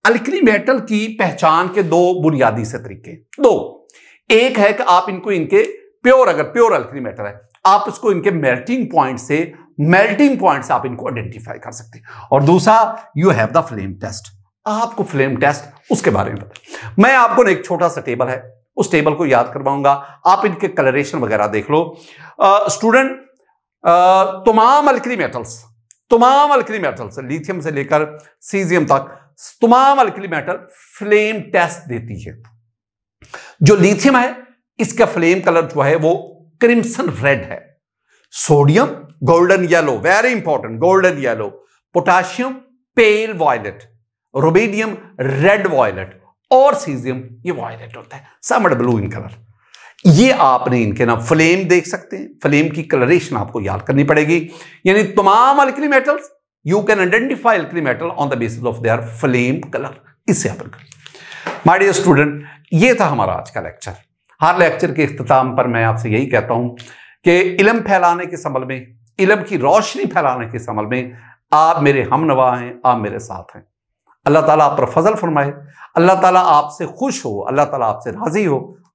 अल्कली मेटल की पहचान के दो बुनियादी से तरीके दो एक है कि आप इनको इनके प्योर अगर प्योर अल्कली मेटल है आप इसको इनके मेल्टिंग पॉइंट से मेल्टिंग पॉइंट से आप इनको आइडेंटिफाई कर सकते हैं और दूसरा you have the flame test आपको फ्लेम टेस्ट उसके बारे में पता मैं आपको एक छोटा सा टेबल है उस टेबल को याद करवाऊंगा आप इनके कलरेशन वगैरह देख लो स्टूडेंट तमाम अल्कली मेटल्स तमाम अल्कली मेटल्स लिथियम से लेकर सीजियम तक तमाम अल्कली मेटल फ्लेम टेस्ट देती है जो लिथियम है इसका फ्लेम कलर जो है वो क्रिम्सन रेड है sodium golden yellow very important golden yellow potassium pale violet rubidium red violet और सीजियम ये वॉयलेट होता है समड ब्लू इन कलर ये आपने इनके नाम फ्लेम देख सकते हैं फ्लेम की कलरेशन आपको याद करनी पड़ेगी यानी तमाम alkali metals you can identify alkali metal on the basis of their flame colour इससे आप माय डियर स्टूडेंट ये था हमारा आज का लेक्चर हर लेक्चर के अख्ताम पर मैं आपसे यही कहता हूं कि इलम फैलाने के समल में इलम की रोशनी फैलाने के समल में आप मेरे हम नवा हैं आप मेरे साथ हैं अल्लाह ताला आप पर फजल फरमाए अल्लाह ताला आपसे खुश हो अल्लाह ताला आपसे राज़ी हो